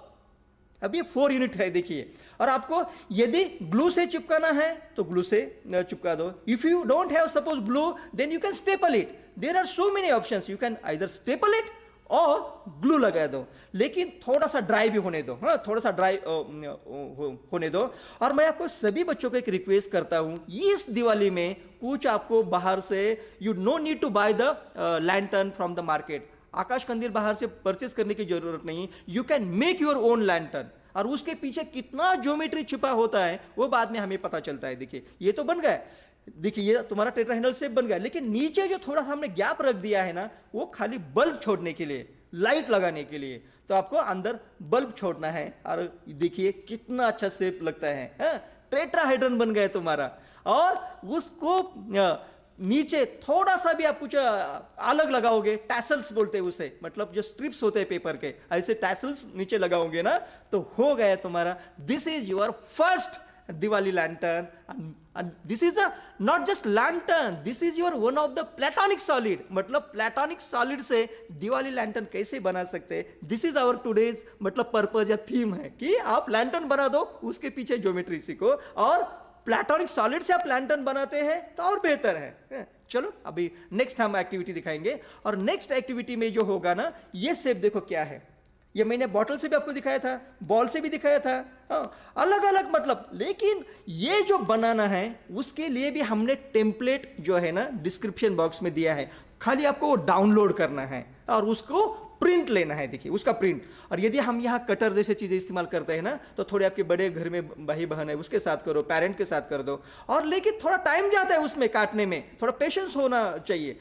अब ये फोर यूनिट है देखिए और आपको यदि ग्लू से चिपकाना है तो ग्लू से चिपका दो if you don't have suppose glue then you can staple it there are so many option you can either staple it और ग्लू लगा दो लेकिन थोड़ा सा ड्राई भी होने दो हाँ थोड़ा सा ड्राई होने दो और मैं आपको सभी बच्चों को एक रिक्वेस्ट करता हूँ इस दिवाली में कुछ आपको बाहर से you know need to buy the lantern from the market आकाश कंदिल बाहर से परचेस करने की जरूरत नहीं you can make your own lantern और उसके पीछे कितना ज्योमेट्री छिपा होता है वो बाद में हमें पता चलता है देखिए ये तो बन गया देखिए ये तुम्हारा हैंडल शेप बन गया लेकिन नीचे जो थोड़ा सा हमने गैप रख दिया है ना वो खाली बल्ब छोड़ने के लिए लाइट लगाने के लिए तो आपको अंदर बल्ब छोड़ना है और देखिए कितना अच्छा सेप लगता है, है? हाँ? बन गया तुम्हारा और उसको नीचे थोड़ा सा भी आप कुछ अलग लगाओगे टैसल्स बोलते हैं उसे मतलब जो स्ट्रिप्स होते हैं पेपर के ऐसे टैसल्स नीचे लगाओगे ना तो हो गया तुम्हारा this is your first Diwali lantern. And, and this is a not just lantern, this is your one of the platonic solid. मतलब platonic solid से Diwali lantern कैसे बना सकते हैं दिस इज आवर टूडेज मतलब पर्पज या theme है कि आप लैंटर्न बना दो उसके पीछे ज्योमेट्री सीखो और प्लेटोनिक सॉलिड से आप लैंटर्न बनाते हैं तो और बेहतर है हाँ, चलो अभी नेक्स्ट हम एक्टिविटी दिखाएंगे और नेक्स्ट एक्टिविटी में जो होगा ना ये सेप देखो क्या है ये मैंने बॉटल से भी आपको दिखाया था बॉल से भी दिखाया था हाँ अलग अलग मतलब लेकिन ये जो बनाना है उसके लिए भी हमने टेम्पलेट जो है ना डिस्क्रिप्शन बॉक्स में दिया है खाली आपको वो डाउनलोड करना है और उसको प्रिंट लेना है देखिए उसका प्रिंट और यदि हम यहाँ कटर जैसे चीज़ें इस्तेमाल करते हैं ना तो थोड़े आपके बड़े घर में भाई बहन है उसके साथ करो पेरेंट के साथ कर दो और लेकिन थोड़ा टाइम जाता है उसमें काटने में थोड़ा पेशेंस होना चाहिए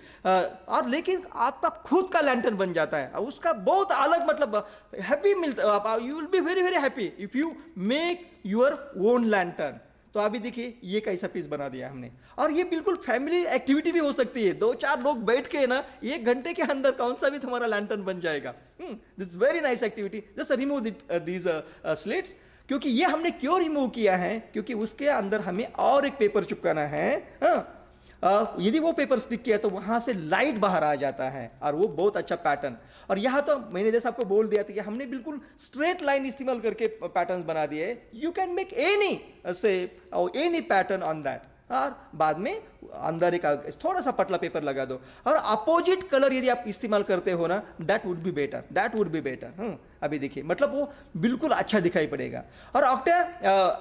और लेकिन आपका खुद का लैंटर्न बन जाता है उसका बहुत अलग मतलब हैप्पी मिलता you will be very very happy if you make your own lantern तो अभी देखिए ये कैसा पीस बना दिया हमने और ये बिल्कुल फैमिली एक्टिविटी भी हो सकती है दो चार लोग बैठ के ना एक घंटे के अंदर कौन सा भी तुम्हारा लैंटर्न बन जाएगा this very nice activity just remove these slates क्योंकि ये हमने क्यों रिमूव किया है क्योंकि उसके अंदर हमें और एक पेपर चुपकाना है हाँ यदि वो पेपर स्टिक किया तो वहाँ से लाइट बाहर आ जाता है और वो बहुत अच्छा पैटर्न और यहाँ तो मैंने जैसे आपको बोल दिया था कि हमने बिल्कुल स्ट्रेट लाइन इस्तेमाल करके पैटर्न बना दिए यू कैन मेक एनी से एनी पैटर्न ऑन दैट और बाद में अंदर एक थोड़ा सा पतला पेपर लगा दो और अपोजिट कलर यदि आप इस्तेमाल करते हो ना that would be better that would be better अभी देखिए मतलब वो बिल्कुल अच्छा दिखाई पड़ेगा और ऑक्टा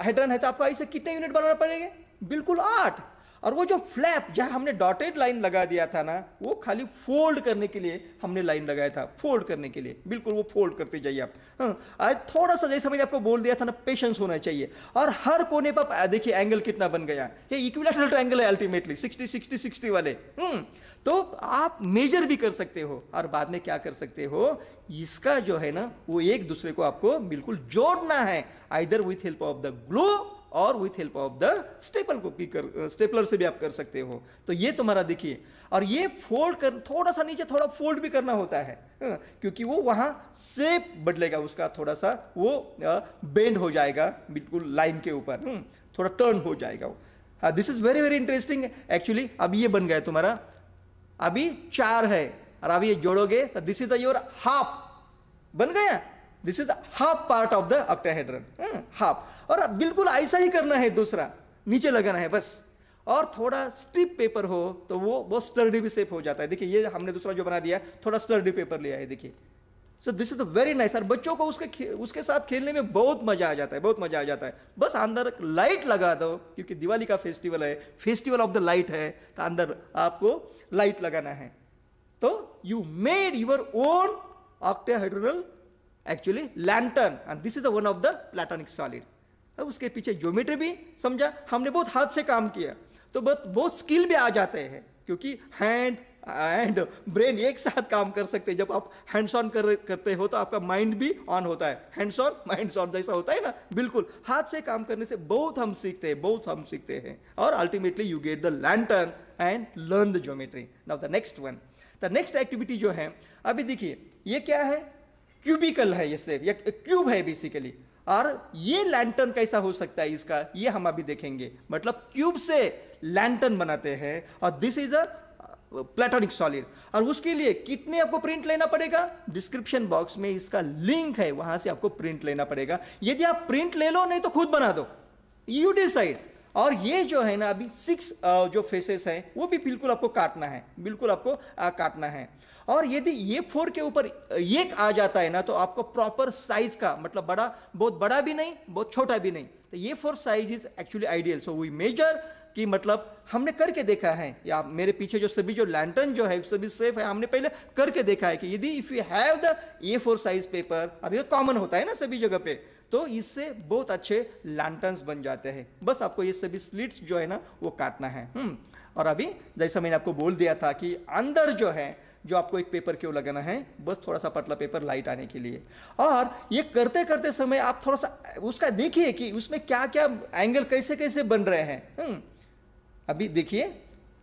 हाइड्रन है तो आपको ऐसे कितने यूनिट बनाना पड़ेगा बिल्कुल आठ और वो जो फ्लैप जहाँ हमने डॉटेड लाइन लगा दिया था ना वो खाली फोल्ड करने के लिए हमने लाइन लगाया था फोल्ड करने के लिए बिल्कुल वो फोल्ड करते जाइए आप हाँ आज थोड़ा सा जैसे मैंने आपको बोल दिया था ना पेशेंस होना चाहिए और हर कोने पर देखिए एंगल कितना बन गया ये इक्विलेटरल ट्रायंगल है अल्टीमेटली सिक्सटी सिक्सटी सिक्सटी वाले हम्म, तो आप मेजर भी कर सकते हो और बाद में क्या कर सकते हो इसका जो है ना वो एक दूसरे को आपको बिल्कुल जोड़ना है either with help of the glue और with help of the staple को भी कर स्टेपलर से भी आप कर सकते हो तो ये तुम्हारा देखिए और ये फोल्ड कर थोड़ा सा नीचे थोड़ा फोल्ड भी करना होता है हाँ, क्योंकि वो वहाँ सेप बदलेगा उसका थोड़ा सा वो बेंड हो जाएगा बिल्कुल लाइन के ऊपर हाँ, थोड़ा टर्न हो जाएगा वो हाँ this is very very interesting actually अब ये बन गया तुम्हारा अभी चार है और अभी ये जोड़ोगे तो दिस इज योर हाफ बन गया this is half part of the octahedron half और बिल्कुल ऐसा ही करना है दूसरा नीचे लगाना है बस और थोड़ा स्ट्रिप पेपर हो तो वो बहुत स्टर्डी भी सेफ हो जाता है देखिए ये हमने दूसरा जो बना दिया थोड़ा स्टर्डी पेपर लिया है देखिए so this is very nice और बच्चों को उसके उसके साथ खेलने में बहुत मजा आ जाता है बहुत मजा आ जाता है बस अंदर लाइट लगा दो क्योंकि दिवाली का फेस्टिवल है फेस्टिवल ऑफ द लाइट है तो अंदर आपको लाइट लगाना है तो you made your own octahedronal actually lantern and this is one of the platonic solid अब उसके पीछे ज्योमेट्री भी समझा हमने बहुत हाथ से काम किया तो बहुत बहुत स्किल भी आ जाते हैं क्योंकि हैंड एंड ब्रेन एक साथ काम कर सकते हैं जब आप हैंड्स ऑन कर करते हो तो आपका माइंड भी ऑन होता है हैंड्स ऑन माइंड्स ऑन जैसा होता है ना बिल्कुल हाथ से काम करने से बहुत हम सीखते हैं बहुत हम सीखते हैं और ultimately you get the lantern and learn the geometry now the next one the next activity जो है अभी देखिए ये क्या है क्यूबिकल है ये सेप या क्यूब है बेसिकली और ये लैंटर्न कैसा हो सकता है इसका ये हम अभी देखेंगे मतलब क्यूब से लैंटर्न बनाते हैं और this is a Platonic solid और उसके लिए कितने आपको प्रिंट लेना पड़ेगा डिस्क्रिप्शन बॉक्स में इसका लिंक है वहां से आपको प्रिंट लेना पड़ेगा यदि आप प्रिंट ले लो नहीं तो खुद बना दो यू डिसाइड और ये जो है ना अभी सिक्स जो फेसेस है वो भी बिल्कुल आपको काटना है बिल्कुल आपको काटना है और यदि ये फोर के ऊपर एक आ जाता है ना तो आपको प्रॉपर साइज का मतलब बड़ा बहुत बड़ा भी नहीं बहुत छोटा भी नहीं तो ये four size is actually ideal so we measure कि मतलब हमने करके देखा है या मेरे पीछे जो सभी जो लैंटर्न जो है सभी सेफ है हमने पहले करके देखा है कि यदि if you have the A four size paper और ये कॉमन होता है ना सभी जगह पे तो इससे बहुत अच्छे लैंटर्न बन जाते हैं बस आपको ये सभी स्लिट्स जो है ना वो काटना है हम्म, और अभी जैसा मैंने आपको बोल दिया था कि अंदर जो है जो आपको एक पेपर क्यों लगाना है बस थोड़ा सा पतला पेपर लाइट आने के लिए और ये करते करते समय आप थोड़ा सा उसका देखिए कि उसमें क्या क्या एंगल कैसे कैसे बन रहे हैं हुँ. हम्म, अभी देखिए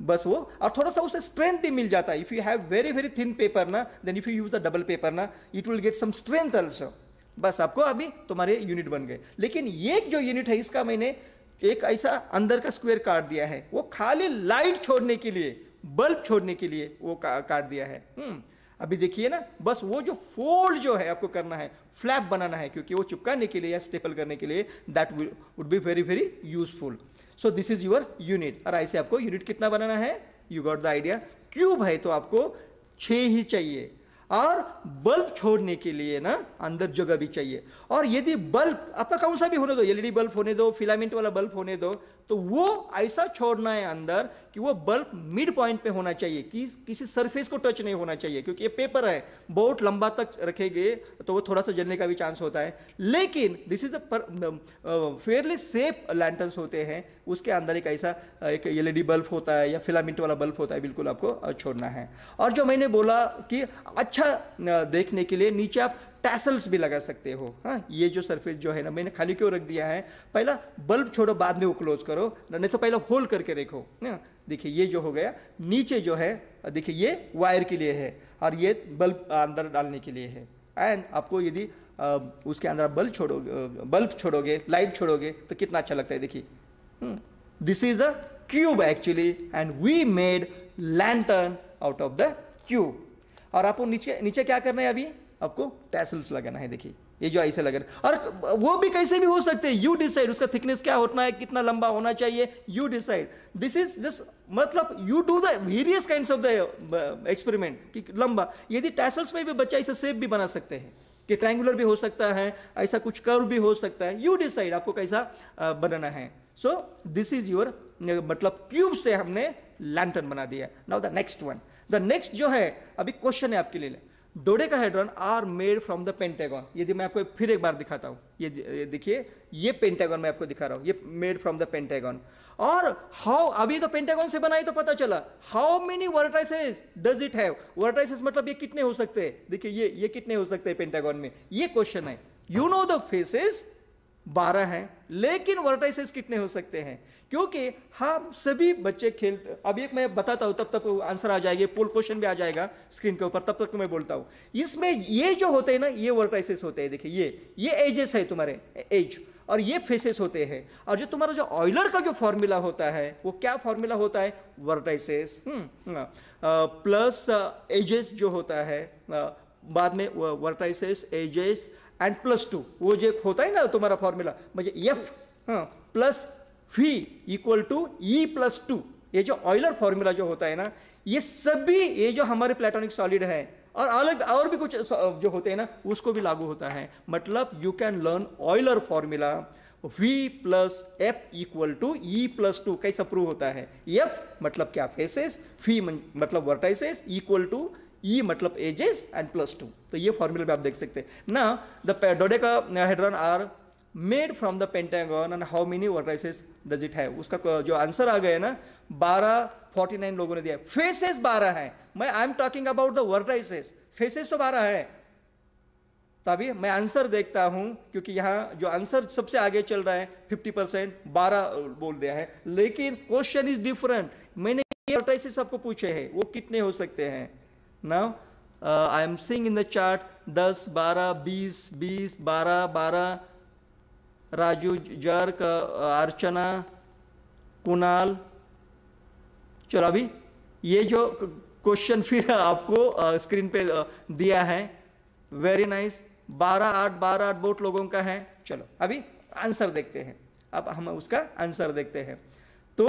बस वो और थोड़ा सा उसे स्ट्रेंथ भी मिल जाता है if you have very very thin paper ना then if you use the double paper ना it will get some strength also बस आपको अभी तुम्हारे यूनिट बन गए लेकिन एक जो यूनिट है इसका मैंने एक ऐसा अंदर का स्क्वेयर काट दिया है वो खाली लाइट छोड़ने के लिए बल्ब छोड़ने के लिए वो काट दिया है हम्म, अभी देखिए ना बस वो जो फोल्ड जो है आपको करना है फ्लैप बनाना है क्योंकि वो चिपकाने के लिए या स्टेपल करने के लिए that would be very very useful so this is your unit और ऐसे आपको यूनिट कितना बनाना है you got the idea cube है तो आपको छ ही चाहिए और बल्ब छोड़ने के लिए ना अंदर जगह भी चाहिए और यदि बल्ब आपका कौन सा भी होने दो एलईडी बल्ब होने दो फिलामेंट वाला बल्ब होने दो तो वो ऐसा छोड़ना है अंदर कि वो बल्ब मिड पॉइंट पे होना चाहिए कि किसी सरफेस को टच नहीं होना चाहिए क्योंकि ये पेपर है बहुत लंबा तक रखेंगे तो वो थोड़ा सा जलने का भी चांस होता है लेकिन this is a fairly safe lanterns होते हैं उसके अंदर एक ऐसा uh, एक एल बल्ब होता है या फिलामेंट वाला बल्ब होता है बिल्कुल आपको uh, छोड़ना है और जो मैंने बोला कि अच्छा uh, देखने के लिए नीचे आप टैसल्स भी लगा सकते हो हाँ ये जो सरफेस जो है ना मैंने खाली क्यों रख दिया है पहला बल्ब छोड़ो बाद में वो क्लोज करो नहीं तो पहला होल्ड करके रखो ना हाँ, देखिए ये जो हो गया नीचे जो है देखिए ये वायर के लिए है और ये बल्ब अंदर डालने के लिए है एंड आपको यदि उसके अंदर बल्ब छोड़ोगे बल्ब छोड़ोगे लाइट छोड़ोगे तो कितना अच्छा लगता है देखिए this is a cube actually and we made lantern out of the cube और आपको नीचे नीचे क्या करना है अभी आपको टैसल्स लगाना है देखिए ये जो ऐसे लगाना और वो भी कैसे भी हो सकते हैं यू डिसाइड उसका थिकनेस क्या होना है कितना लंबा होना चाहिए you decide this is just मतलब you do the various kind of the experiment कि लंबा यदि टैसल्स में भी बच्चा इसे सेप भी बना सकते हैं कि ट्रैंगुलर भी हो सकता है ऐसा कुछ कर्व भी हो सकता है यू डिसाइड आपको कैसा uh, बनाना है सो दिस इज योर मतलब क्यूब से हमने लैंटन बना दिया now the next one the next जो है अभी क्वेश्चन है आपके लिए dodecahedron are made from the pentagon यदि मैं आपको फिर एक बार दिखाता हूँ ये देखिए ये पेंटेगॉन मैं आपको दिखा रहा हूँ ये मेड फ्रॉम द पेंटेगॉन और हाउ अभी तो पेंटेगॉन से बनाई तो पता चला how many vertices does it have vertices मतलब ये कितने हो सकते हैं देखिए ये ये कितने हो सकते हैं पेंटागॉन में ये क्वेश्चन है यू नो द फेसेस बारह हैं लेकिन वर्टाइसेस कितने हो सकते हैं क्योंकि हम हाँ, सभी बच्चे खेल अब एक मैं बताता हूँ तब तक आंसर आ जाएगा पोल क्वेश्चन भी आ जाएगा स्क्रीन के ऊपर तब तक मैं बोलता हूँ इसमें ये जो होते हैं ना ये वर्टाइसेस होते हैं देखिए ये ये एजेस है तुम्हारे एज और ये फेसेस होते हैं और जो तुम्हारा जो ऑयलर का जो फॉर्मूला होता है वो क्या फॉर्मूला होता है वर्टाइसेस हम्म, हाँ, प्लस एजेस जो होता है बाद में vertices edges and plus two वो जो होता है ना तुम्हारा formula F plus V equal to E plus two ये जो ऑयलर फॉर्मूला जो होता है ना ये सभी ये जो हमारे प्लेटोनिक सॉलिड है और अलग और भी कुछ जो होते हैं ना उसको भी लागू होता है मतलब you can learn Euler formula V plus F equal to E plus two कैसा प्रूव होता है F मतलब क्या फेसेस फी मतलब vertices equal to E e मतलब edge edges and plus two तो ये फॉर्मूला भी आप देख सकते हैं ना the dodecahedron are made from the pentagon and how many vertices does it have उसका जो आंसर आ गया है ना बारह फोर्टी नाइन लोगों ने दिया फेसेस बारह है मैं I am talking about the vertices faces तो बारह है तभी मैं आंसर देखता हूं क्योंकि यहां जो आंसर सबसे आगे चल रहा है फिफ्टी परसेंट बारह बोल दिया है लेकिन क्वेश्चन इज डिफरेंट मैंने वर्टाइसेस आपको पूछे हैं वो कितने हो सकते हैं Now uh, I am seeing in the chart 10, 12, 20, 20, 12, 12, Raju, Jark, uh, Archana, Kunal चलो अभी ये जो क्वेश्चन फिर आपको स्क्रीन uh, पे uh, दिया है वेरी नाइस बारह आठ बारह आठ बोट लोगों का है चलो अभी आंसर देखते हैं अब हम उसका आंसर देखते हैं तो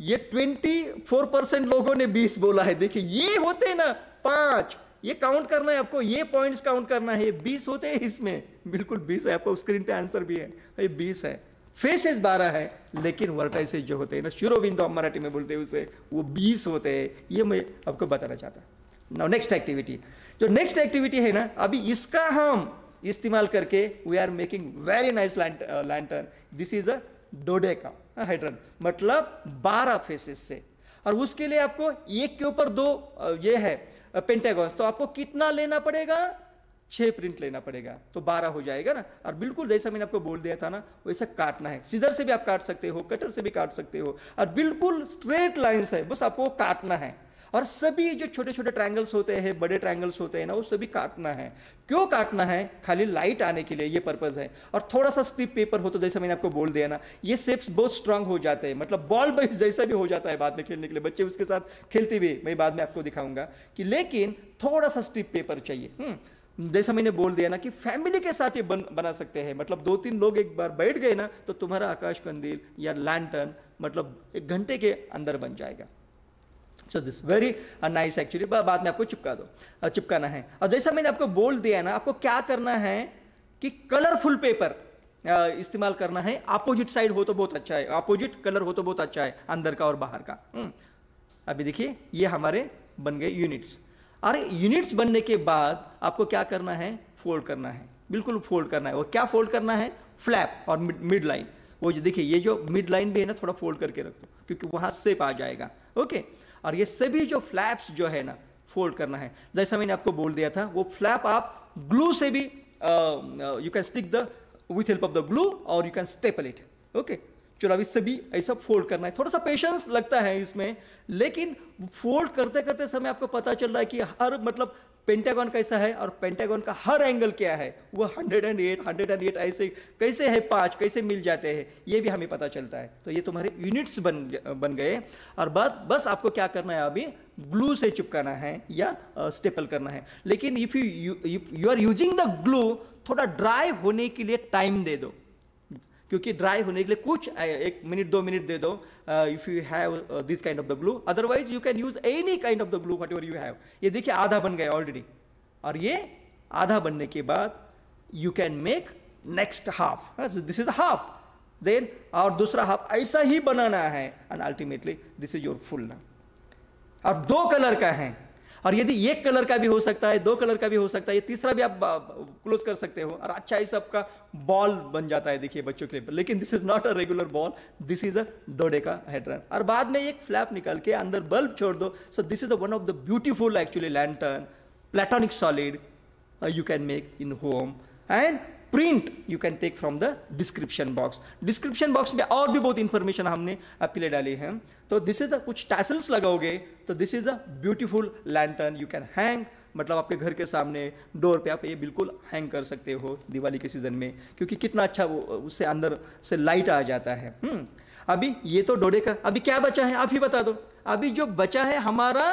ये 24 परसेंट लोगों ने 20 बोला है देखिए ये होते ना पांच ये काउंट करना है आपको ये पॉइंट्स काउंट करना है 20 होते हैं इसमें बिल्कुल 20 है आपको स्क्रीन पे आंसर भी है तो ये 20 है फेसेस 12 है लेकिन वर्टाइसेस जो होते हैं ना शिरोबिंदु हम मराठी में बोलते हैं उसे वो 20 होते हैं ये मैं आपको बताना चाहता हूँ नाउ नेक्स्ट एक्टिविटी जो नेक्स्ट एक्टिविटी है ना अभी इसका हम इस्तेमाल करके we are making very nice lantern this is a डोडे का हाँ, हाइड्रन मतलब बारह फेसेस से और उसके लिए आपको एक के ऊपर दो ये है पेंटेगॉन्स तो आपको कितना लेना पड़ेगा छह प्रिंट लेना पड़ेगा तो बारह हो जाएगा ना और बिल्कुल जैसा मैंने आपको बोल दिया था ना वैसा काटना है सीधर से भी आप काट सकते हो कटर से भी काट सकते हो और बिल्कुल स्ट्रेट लाइंस है बस आपको काटना है और सभी जो छोटे छोटे ट्रायंगल्स होते हैं बड़े ट्रायंगल्स होते हैं ना वो सभी काटना है क्यों काटना है खाली लाइट आने के लिए ये पर्पज़ है और थोड़ा सा स्ट्रिप पेपर हो तो जैसे मैंने आपको बोल दिया ना ये सेप्स बहुत स्ट्रांग हो जाते हैं मतलब बॉल बाइट जैसा भी हो जाता है बाद में खेलने के लिए बच्चे उसके साथ खेलते भी मैं बाद में आपको दिखाऊंगा कि लेकिन थोड़ा सा स्ट्रिप पेपर चाहिए हम्म, जैसा मैंने बोल दिया ना कि फैमिली के साथ ये बन बना सकते हैं मतलब दो तीन लोग एक बार बैठ गए ना तो तुम्हारा आकाश कंदील या लैंटर्न मतलब एक घंटे के अंदर बन जाएगा so this very nice actually बाद में आपको चिपका दो चिपकाना है और जैसा मैंने आपको बोल दिया है ना आपको क्या करना है कि कलरफुल पेपर इस्तेमाल करना है अपोजिट साइड हो तो बहुत अच्छा है अपोजिट कलर हो तो बहुत अच्छा है अंदर का और बाहर का हम्म। अभी देखिए ये हमारे बन गए यूनिट्स अरे यूनिट्स बनने के बाद आपको क्या करना है फोल्ड करना है बिल्कुल फोल्ड करना है और क्या फोल्ड करना है फ्लैप और मिड लाइन वो जो देखिए ये जो मिड लाइन भी है ना थोड़ा फोल्ड करके रख दो क्योंकि वहां सेप आ जाएगा ओके और ये सभी जो फ्लैप्स जो है ना फोल्ड करना है जैसा मैंने आपको बोल दिया था वो फ्लैप आप ग्लू से भी you can stick the with help of the glue और you can staple it okay चुरावी से भी ऐसा फोल्ड करना है थोड़ा सा पेशेंस लगता है इसमें लेकिन फोल्ड करते करते समय आपको पता चल रहा है कि हर मतलब पेंटागॉन कैसा है और पेंटागॉन का हर एंगल क्या है वह hundred and eight hundred and eight ऐसे कैसे है पाँच कैसे मिल जाते हैं ये भी हमें पता चलता है तो ये तुम्हारे यूनिट्स बन बन गए और बात बस आपको क्या करना है अभी ग्लू से चिपकाना है या स्टेपल करना है लेकिन if you you are using the glue थोड़ा ड्राई होने के लिए टाइम दे दो क्योंकि ड्राई होने के लिए कुछ एक मिनट दो मिनट दे दो if you have this kind of the glue otherwise you can use any kind of the glue whatever you have ये देखिए आधा बन गया ऑलरेडी और ये आधा बनने के बाद you can make next half this is half then और दूसरा हाफ ऐसा ही बनाना है and ultimately this is your full ना और दो कलर का है और यदि एक कलर का भी हो सकता है दो कलर का भी हो सकता है ये तीसरा भी आप क्लोज कर सकते हो और अच्छा इस आपका बॉल बन जाता है देखिए बच्चों के लिए लेकिन this is not a regular ball this is a डोडे dodecahedron और बाद में एक फ्लैप निकल के अंदर बल्ब छोड़ दो so this is one of the beautiful actually lantern Platonic solid you can make in home and print you can take from the description box description box में और भी बहुत इंफॉर्मेशन हमने आपके लिए डाली है तो दिस इज अ कुछ टैसल्स लगाओगे तो this is a beautiful lantern you can hang मतलब आपके घर के सामने डोर पे आप ये बिल्कुल हैंग कर सकते हो दिवाली के सीज़न में क्योंकि कितना अच्छा वो उससे अंदर से लाइट आ जाता है हम्म, अभी ये तो डोडे का अभी क्या बचा है आप ही बता दो अभी जो बचा है हमारा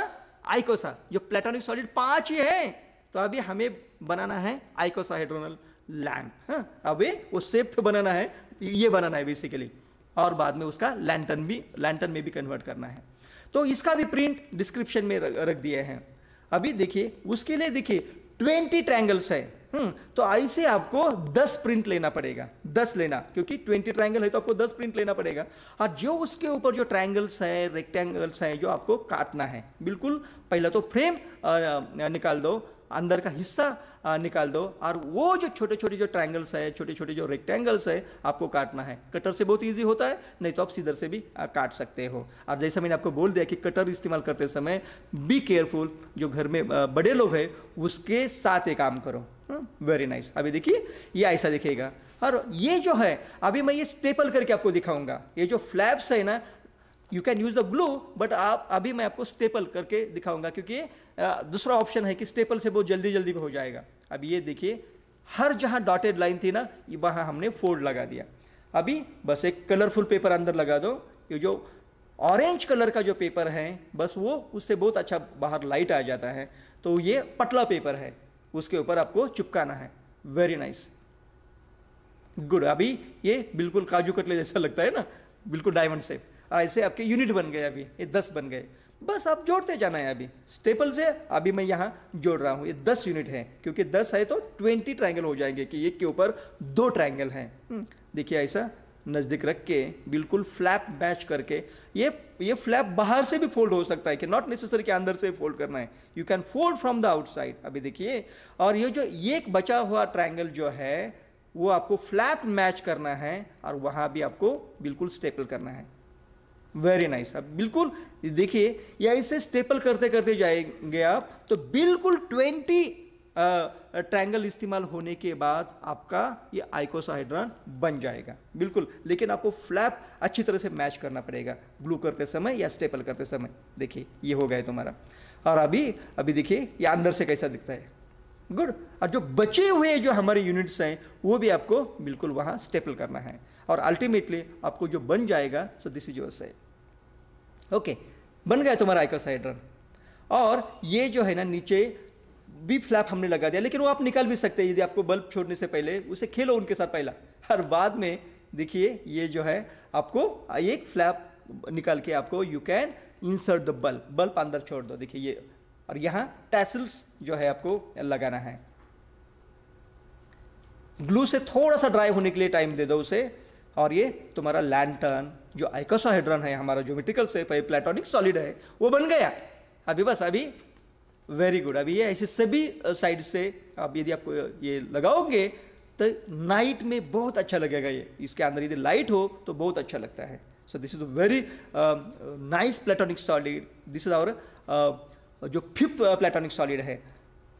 आइकोसा जो प्लेटोनिक सॉलिड पांच ही है तो अभी हमें बनाना है आइकोसाहेड्रोनल लैंप अब ये वो सेप्थ बनाना है ये बनाना है बेसिकली और बाद में उसका लैंटन भी लैंटन में भी कन्वर्ट करना है तो इसका भी प्रिंट डिस्क्रिप्शन में रख दिए हैं अभी देखिए उसके लिए देखिए ट्वेंटी ट्रैंगल्स है हम्म, तो ऐसे आपको 10 प्रिंट लेना पड़ेगा 10 लेना क्योंकि 20 ट्रायंगल है तो आपको 10 प्रिंट लेना पड़ेगा और जो उसके ऊपर जो ट्रायंगल्स है रेक्टेंगल्स हैं जो आपको काटना है बिल्कुल पहला तो फ्रेम निकाल दो अंदर का हिस्सा निकाल दो और वो जो छोटे छोटे जो ट्रायंगल्स है छोटे छोटे जो रेक्टेंगल्स है आपको काटना है कटर से बहुत ईजी होता है नहीं तो आप सीधर से भी काट सकते हो और जैसा मैंने आपको बोल दिया कि कटर इस्तेमाल करते समय बी केयरफुल जो घर में बड़े लोग हैं उसके साथ ये काम करो वेरी हाँ, नाइस nice. अभी देखिए ये ऐसा दिखेगा और ये जो है अभी मैं ये स्टेपल करके आपको दिखाऊंगा ये जो फ्लैप्स है ना you can use the glue but आप अभी मैं आपको स्टेपल करके दिखाऊंगा क्योंकि दूसरा ऑप्शन है कि स्टेपल से बहुत जल्दी जल्दी हो जाएगा अब ये देखिए हर जहां डॉटेड लाइन थी ना वहां हमने फोल्ड लगा दिया अभी बस एक कलरफुल पेपर अंदर लगा दो ये जो ऑरेंज कलर का जो पेपर है बस वो उससे बहुत अच्छा बाहर लाइट आ जाता है तो ये पतला पेपर है उसके ऊपर आपको चिपकाना है वेरी नाइस गुड अभी ये बिल्कुल काजू कटले जैसा लगता है ना बिल्कुल डायमंड सेप ऐसे आपके यूनिट बन गए अभी ये दस बन गए बस आप जोड़ते जाना है अभी स्टेपल से अभी मैं यहाँ जोड़ रहा हूँ ये दस यूनिट है क्योंकि दस है तो ट्वेंटी ट्राइंगल हो जाएंगे कि एक के ऊपर दो ट्राइंगल हैं हम्म, देखिए ऐसा नज़दीक रख के बिल्कुल फ्लैप मैच करके ये ये फ्लैप बाहर से भी फोल्ड हो सकता है कि नॉट नेसेसरी के अंदर से फोल्ड करना है you can fold from the outside अभी देखिए और ये जो एक बचा हुआ ट्राइंगल जो है वो आपको फ्लैप मैच करना है और वहाँ भी आपको बिल्कुल स्टेपल करना है वेरी नाइस आप अब बिल्कुल देखिए या इसे स्टेपल करते करते जाएंगे आप तो बिल्कुल ट्वेंटी ट्रायंगल इस्तेमाल होने के बाद आपका ये आइकोसाहाइड्रॉन बन जाएगा बिल्कुल लेकिन आपको फ्लैप अच्छी तरह से मैच करना पड़ेगा ब्लू करते समय या स्टेपल करते समय देखिए ये हो गया तुम्हारा और अभी अभी देखिए ये अंदर से कैसा दिखता है गुड और जो बचे हुए जो हमारे यूनिट्स हैं वो भी आपको बिल्कुल वहाँ स्टेपल करना है और अल्टीमेटली आपको जो बन जाएगा so this is your set okay बन गया तुम्हारा आइकोसाइड्रन और ये जो है ना नीचे बी फ्लैप हमने लगा दिया लेकिन वो आप निकाल भी सकते हैं यदि आपको बल्ब छोड़ने से पहले उसे खेलो उनके साथ पहला हर बाद में देखिए ये जो है आपको एक फ्लैप निकाल के आपको you can insert the bulb bulb अंदर छोड़ दो देखिए ये और यहाँ टैसल्स जो है आपको लगाना है ग्लू से थोड़ा सा ड्राई होने के लिए टाइम दे दो उसे और ये तुम्हारा लैंटर्न जो आइकोसाहेड्रन है हमारा ज्योमेट्रिकल सेप है प्लेटोनिक सॉलिड है वो बन गया अभी बस अभी वेरी गुड अभी ये ऐसे सभी साइड से अब यदि आपको ये लगाओगे तो नाइट में बहुत अच्छा लगेगा ये इसके अंदर यदि लाइट हो तो बहुत अच्छा लगता है so this is a very nice Platonic solid this is our जो फिफ्थ प्लेटोनिक सॉलिड है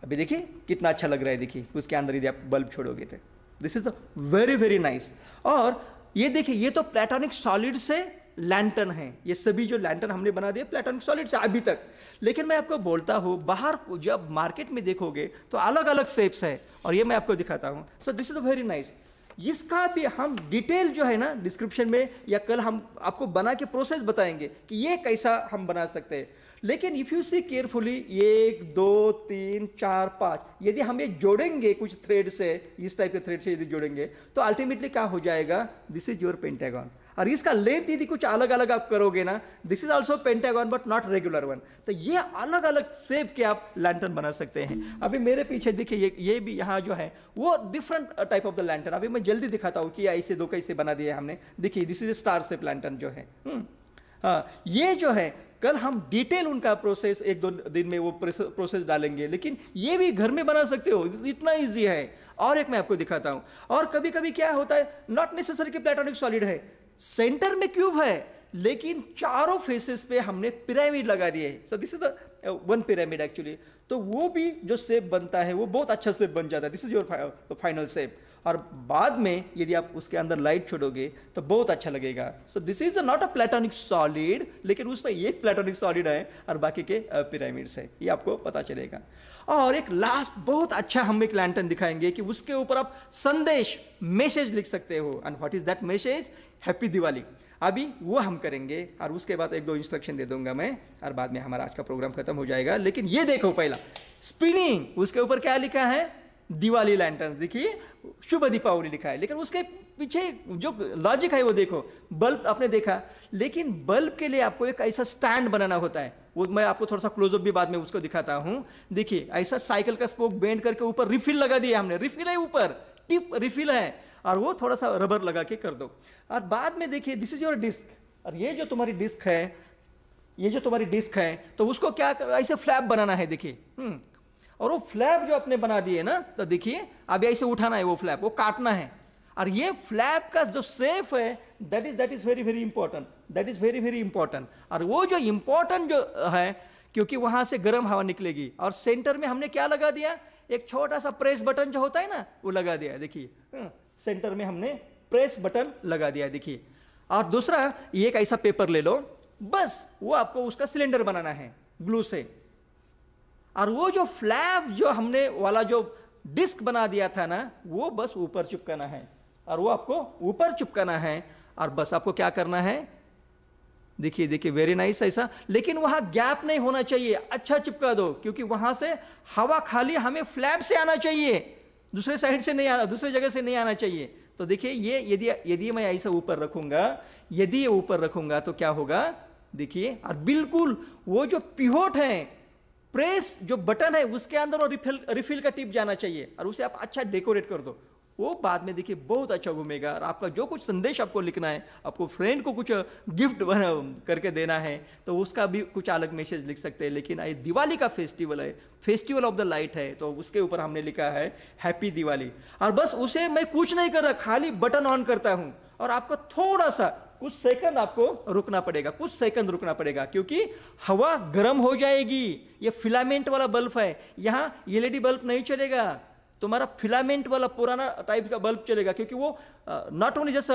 अभी देखिए कितना अच्छा लग रहा है देखिए उसके अंदर यदि आप बल्ब छोड़ोगे तो this is a very very nice और ये देखिए ये तो प्लेटोनिक सॉलिड से लैंटन है ये सभी जो लैंटन हमने बना दिए प्लेटोनिक सॉलिड से अभी तक लेकिन मैं आपको बोलता हूँ बाहर जब मार्केट में देखोगे तो अलग अलग शेप्स है और ये मैं आपको दिखाता हूँ so this is very nice इसका भी हम डिटेल जो है ना डिस्क्रिप्शन में या कल हम आपको बना के प्रोसेस बताएंगे कि ये कैसा हम बना सकते हैं लेकिन इफ़ यू सी केयरफुली एक दो तीन चार पाँच यदि हम ये जोड़ेंगे कुछ थ्रेड से इस टाइप के थ्रेड से यदि जोड़ेंगे तो अल्टीमेटली क्या हो जाएगा दिस इज योर पेंटेगॉन और इसका लेंथ यदि कुछ अलग अलग आप करोगे ना this is also pentagon but not regular one तो ये अलग अलग सेप के आप लैंटर्न बना सकते हैं अभी मेरे पीछे देखिए ये ये भी यहाँ जो है वो different type of the lantern अभी मैं जल्दी दिखाता हूँ कि ऐसे दो कैसे बना दिया हमने देखिए this is a star shape lantern जो है हुँ. हम्म। हाँ, ये जो है कल हम डिटेल उनका प्रोसेस एक दो दिन में वो प्रोसेस डालेंगे लेकिन ये भी घर में बना सकते हो इतना इजी है और एक मैं आपको दिखाता हूँ और कभी कभी क्या होता है नॉट नेसेसरी कि प्लेटोनिक सॉलिड है सेंटर में क्यूब है लेकिन चारों फेसेस पे हमने पिरामिड लगा दिए है so this is the one pyramid actually तो वो भी जो सेप बनता है वो बहुत अच्छा सेप बन जाता है this is your final shape और बाद में यदि आप उसके अंदर लाइट छोड़ोगे तो बहुत अच्छा लगेगा so this is a not a Platonic solid लेकिन उसमें एक प्लेटोनिक सॉलिड है और बाकी के पिरामिड्स है ये आपको पता चलेगा और एक लास्ट बहुत अच्छा हम एक लैंटर्न दिखाएंगे कि उसके ऊपर आप संदेश मैसेज लिख सकते हो and what is that message happy Diwali अभी वो हम करेंगे और उसके बाद एक दो इंस्ट्रक्शन दे दूंगा मैं और बाद में हमारा आज का प्रोग्राम खत्म हो जाएगा लेकिन ये देखो पहला स्पिनिंग उसके ऊपर क्या लिखा है दिवाली लैंटर्न देखिए शुभ दीपावली लिखा है लेकिन उसके पीछे जो लॉजिक है वो देखो बल्ब आपने देखा लेकिन बल्ब के लिए आपको एक ऐसा स्टैंड बनाना होता है वो मैं आपको थोड़ा सा क्लोजअप भी बाद में उसको दिखाता हूँ देखिए ऐसा साइकिल का स्पोक बेंड करके ऊपर रिफिल लगा दिया हमने रिफिल है ऊपर टिप रिफिल है और वो थोड़ा सा रबर लगा के कर दो और बाद में देखिए दिस इज योर डिस्क और ये जो तुम्हारी डिस्क है ये जो तुम्हारी डिस्क है तो उसको क्या कर, ऐसे फ्लैप बनाना है देखिए हम्म, और वो फ्लैप जो आपने बना दिए ना तो देखिए अब ऐसे उठाना है वो फ्लैप वो काटना है और ये फ्लैप का जो सेफ है that is that is very very important that is very very important और वो जो इंपॉर्टेंट जो है क्योंकि वहां से गर्म हवा निकलेगी और सेंटर में हमने क्या लगा दिया एक छोटा सा प्रेस बटन जो होता है ना वो लगा दिया देखिए सेंटर हाँ, में हमने प्रेस बटन लगा दिया देखिए और दूसरा एक ऐसा पेपर ले लो बस वो आपको उसका सिलेंडर बनाना है ग्लू से और वो जो फ्लैप जो हमने वाला जो डिस्क बना दिया था ना वो बस ऊपर चिपकाना है और वो आपको ऊपर चिपकाना है और बस आपको क्या करना है देखिए देखिए वेरी नाइस ऐसा लेकिन वहाँ गैप नहीं होना चाहिए अच्छा चिपका दो क्योंकि वहाँ से हवा खाली हमें फ्लैप से आना चाहिए दूसरे साइड से नहीं आना दूसरे जगह से नहीं आना चाहिए तो देखिए ये यदि यदि मैं ऐसा ऊपर रखूंगा यदि ये ऊपर रखूंगा तो क्या होगा देखिए और बिल्कुल वो जो पिहोट है प्रेस जो बटन है उसके अंदर वो रिफिल रिफिल का टिप जाना चाहिए और उसे आप अच्छा डेकोरेट कर दो वो बाद में देखिए बहुत अच्छा घूमेगा और आपका जो कुछ संदेश आपको लिखना है आपको फ्रेंड को कुछ गिफ्ट uh, um, करके देना है तो उसका भी कुछ अलग मैसेज लिख सकते हैं लेकिन ये दिवाली का फेस्टिवल है फेस्टिवल ऑफ द लाइट है तो उसके ऊपर हमने लिखा है हैप्पी दिवाली और बस उसे मैं कुछ नहीं कर रहा खाली बटन ऑन करता हूँ और आपका थोड़ा सा कुछ सेकंड आपको रुकना पड़ेगा कुछ सेकंड रुकना पड़ेगा क्योंकि हवा गर्म हो जाएगी ये फिलामेंट वाला बल्ब है यहाँ एलईडी बल्ब नहीं चलेगा तुम्हारा फिलामेंट वाला पुराना टाइप का बल्ब चलेगा क्योंकि वो not only just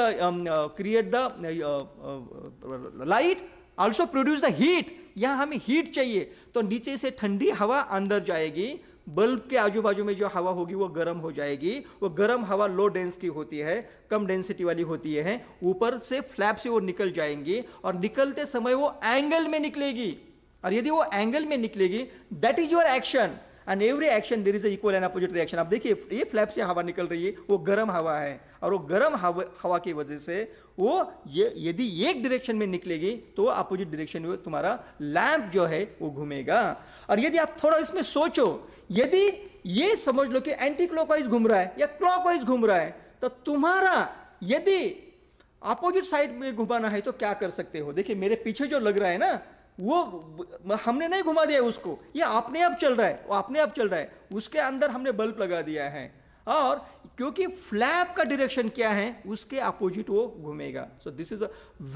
create the light also produce the heat यहाँ हमें हीट चाहिए तो नीचे से ठंडी हवा अंदर जाएगी बल्ब के आजू बाजू में जो हवा होगी वो गर्म हो जाएगी वो गर्म हवा लो डेंस की होती है कम डेंसिटी वाली होती है ऊपर से फ्लैप से वो निकल जाएंगी और निकलते समय वो एंगल में निकलेगी और यदि वो एंगल में निकलेगी that is your action and every action there is equal and opposite reaction आप देखिए ये फ्लैप से हवा निकल रही है वो गर्म हवा है और वो गर्म हवा हवा की वजह से वो ये यदि एक डायरेक्शन में निकलेगी तो अपोजिट डायरेक्शन में तुम्हारा लैंप जो है वो घूमेगा और यदि आप थोड़ा इसमें सोचो यदि ये समझ लो कि एंटी क्लॉकवाइज घूम रहा है या क्लॉकवाइज घूम रहा है तो तुम्हारा यदि अपोजिट साइड में घुमाना है तो क्या कर सकते हो देखिए मेरे पीछे जो लग रहा है ना वो हमने नहीं घुमा दिया उसको ये अपने आप चल रहा है वो अपने आप चल रहा है उसके अंदर हमने बल्ब लगा दिया है और क्योंकि फ्लैप का डायरेक्शन क्या है उसके अपोजिट वो घूमेगा so this is a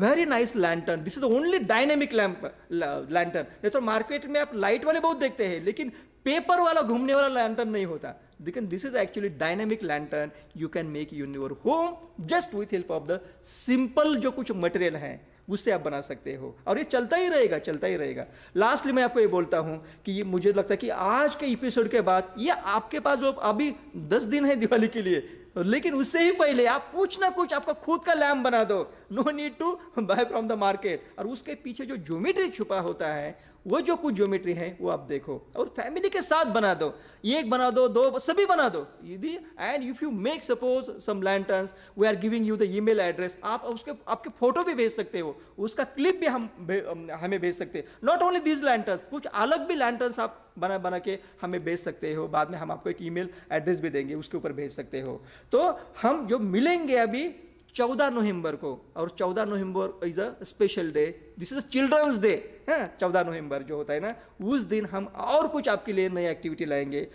very nice lantern this is only dynamic lamp lantern नहीं तो मार्केट में आप लाइट वाले बहुत देखते हैं लेकिन पेपर वाला घूमने वाला लैंटर्न नहीं होता लेकिन this is actually dynamic lantern you can make in your home just with help of the simple जो कुछ मटेरियल है उससे आप बना सकते हो और ये चलता ही रहेगा चलता ही रहेगा लास्टली मैं आपको ये बोलता हूं कि ये मुझे लगता है कि आज के एपिसोड के बाद ये आपके पास जो अभी दस दिन है दिवाली के लिए लेकिन उससे ही पहले आप कुछ ना कुछ आपका खुद का लैम्प बना दो no need to buy from the market और उसके पीछे जो ज्योमेट्री छुपा होता है वो जो कुछ ज्योमेट्री है वो आप देखो और फैमिली के साथ बना दो एक बना दो दो सभी बना दो यदि and if you make suppose some lantern we are giving you the email address आप उसके आपके फोटो भी भेज सकते हो उसका क्लिप भी हम भे, हमें भेज सकते हैं नॉट ओनली दिस लैंटर्स कुछ अलग भी लैंटर्स आप बना बना के हमें भेज सकते हो बाद में हम आपको एक ईमेल एड्रेस भी देंगे उसके ऊपर भेज सकते हो तो हम जो मिलेंगे अभी 14 नवंबर को और 14 नवंबर is a special day this is children's day है चौदह नवंबर जो होता है ना उस दिन हम और कुछ आपके लिए नई एक्टिविटी लाएंगे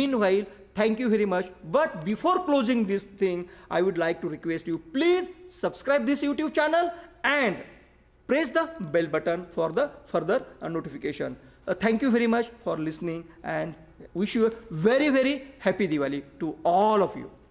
meanwhile thank you very much but before closing this thing I would like to request you please subscribe this YouTube channel and press the bell button for the further notification thank you very much for listening and wish you very very happy Diwali to all of you